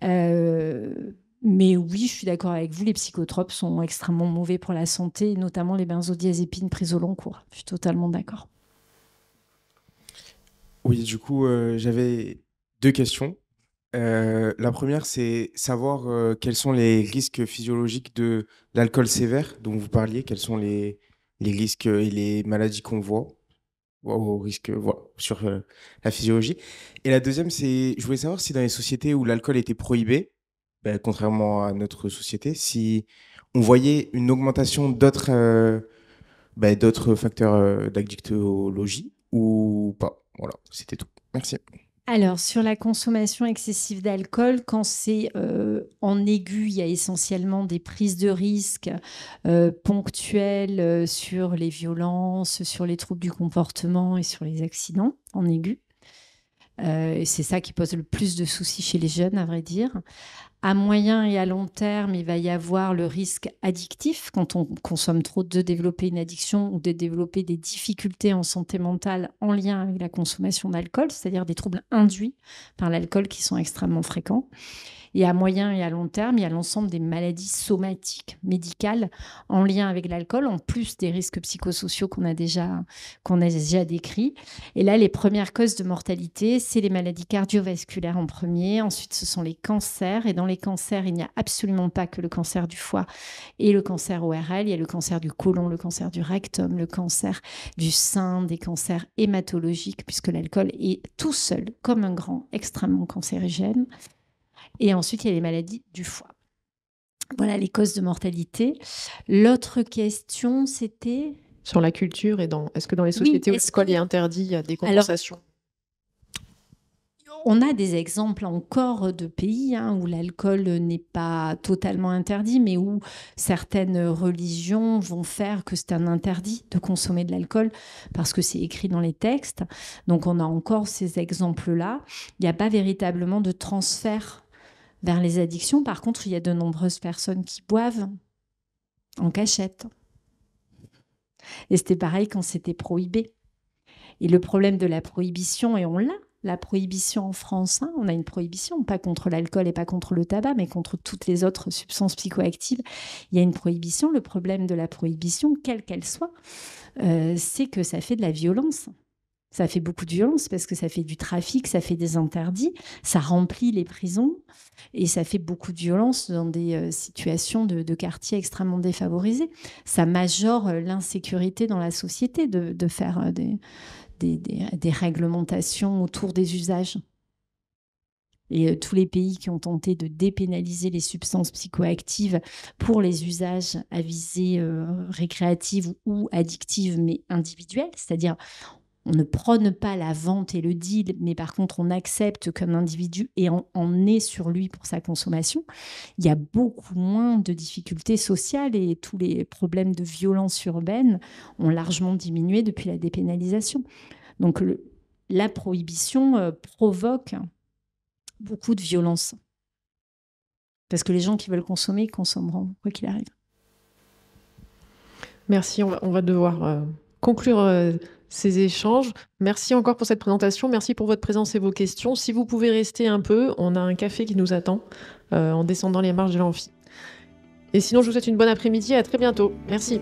Speaker 2: Euh, mais oui, je suis d'accord avec vous, les psychotropes sont extrêmement mauvais pour la santé, notamment les benzodiazépines prises au long cours. Je suis totalement d'accord.
Speaker 3: Oui, du coup, j'avais deux questions. la première, c'est savoir quels sont les risques physiologiques de l'alcool sévère dont vous parliez, quels sont les, les risques et les maladies qu'on voit, au risque voilà, sur euh, la physiologie. Et la deuxième, c'est, je voulais savoir si dans les sociétés où l'alcool était prohibé, ben, contrairement à notre société, si on voyait une augmentation d'autres euh, ben, d'autres facteurs euh, d'addictologie ou pas. Voilà, c'était tout. Merci
Speaker 2: alors, sur la consommation excessive d'alcool, quand c'est euh, en aigu, il y a essentiellement des prises de risques euh, ponctuelles euh, sur les violences, sur les troubles du comportement et sur les accidents en aigu. c'est ça qui pose le plus de soucis chez les jeunes, à vrai dire. À moyen et à long terme, il va y avoir le risque addictif quand on consomme trop de développer une addiction ou de développer des difficultés en santé mentale en lien avec la consommation d'alcool, c'est-à-dire des troubles induits par l'alcool qui sont extrêmement fréquents et à moyen et à long terme, il y a l'ensemble des maladies somatiques médicales en lien avec l'alcool, en plus des risques psychosociaux qu'on a déjà qu'on a déjà décrits. Et là, les premières causes de mortalité, c'est les maladies cardiovasculaires en premier. Ensuite, ce sont les cancers. Et dans les cancers, il n'y a absolument pas que le cancer du foie et le cancer ORL. Il y a le cancer du côlon, le cancer du rectum, le cancer du sein, des cancers hématologiques, puisque l'alcool est tout seul, comme un grand, extrêmement cancérigène. Et ensuite, il y a les maladies du foie. Voilà les causes de mortalité. L'autre question, c'était
Speaker 1: sur la culture et dans est-ce que dans les sociétés où
Speaker 2: l'alcool est interdit, il y a des compensations on a des exemples encore de pays hein, où l'alcool n'est pas totalement interdit, mais où certaines religions vont faire que c'est un interdit de consommer de l'alcool parce que c'est écrit dans les textes. Donc on a encore ces exemples-là. Il n'y a pas véritablement de transfert vers les addictions. Par contre, il y a de nombreuses personnes qui boivent en cachette. Et c'était pareil quand c'était prohibé. Et le problème de la prohibition, et on l'a, la prohibition en France, hein, on a une prohibition, pas contre l'alcool et pas contre le tabac, mais contre toutes les autres substances psychoactives. Il y a une prohibition. Le problème de la prohibition, quelle qu'elle soit, euh, c'est que ça fait de la violence. Ça fait beaucoup de violence parce que ça fait du trafic, ça fait des interdits, ça remplit les prisons et ça fait beaucoup de violence dans des euh, situations de, quartiers extrêmement défavorisés. Ça majore euh, l'insécurité dans la société de, faire euh, des, des, réglementations autour des usages. Et tous les pays qui ont tenté de dépénaliser les substances psychoactives pour les usages à visée récréative ou addictive, mais individuelle, c'est-à-dire on ne prône pas la vente et le deal, mais par contre, on accepte qu'un individu et on, est sur lui pour sa consommation. Il y a beaucoup moins de difficultés sociales et tous les problèmes de violence urbaine ont largement diminué depuis la dépénalisation. Donc, la prohibition euh, provoque beaucoup de violence. Parce que les gens qui veulent consommer, ils consommeront, quoi qu'il arrive. Merci, on va,
Speaker 1: devoir euh, conclure euh, ces échanges. Merci encore pour cette présentation. Merci pour votre présence et vos questions. Si vous pouvez rester un peu, on a un café qui nous attend euh, en descendant les marches de l'amphi. Et sinon, je vous souhaite une bonne après-midi et à très bientôt. Merci.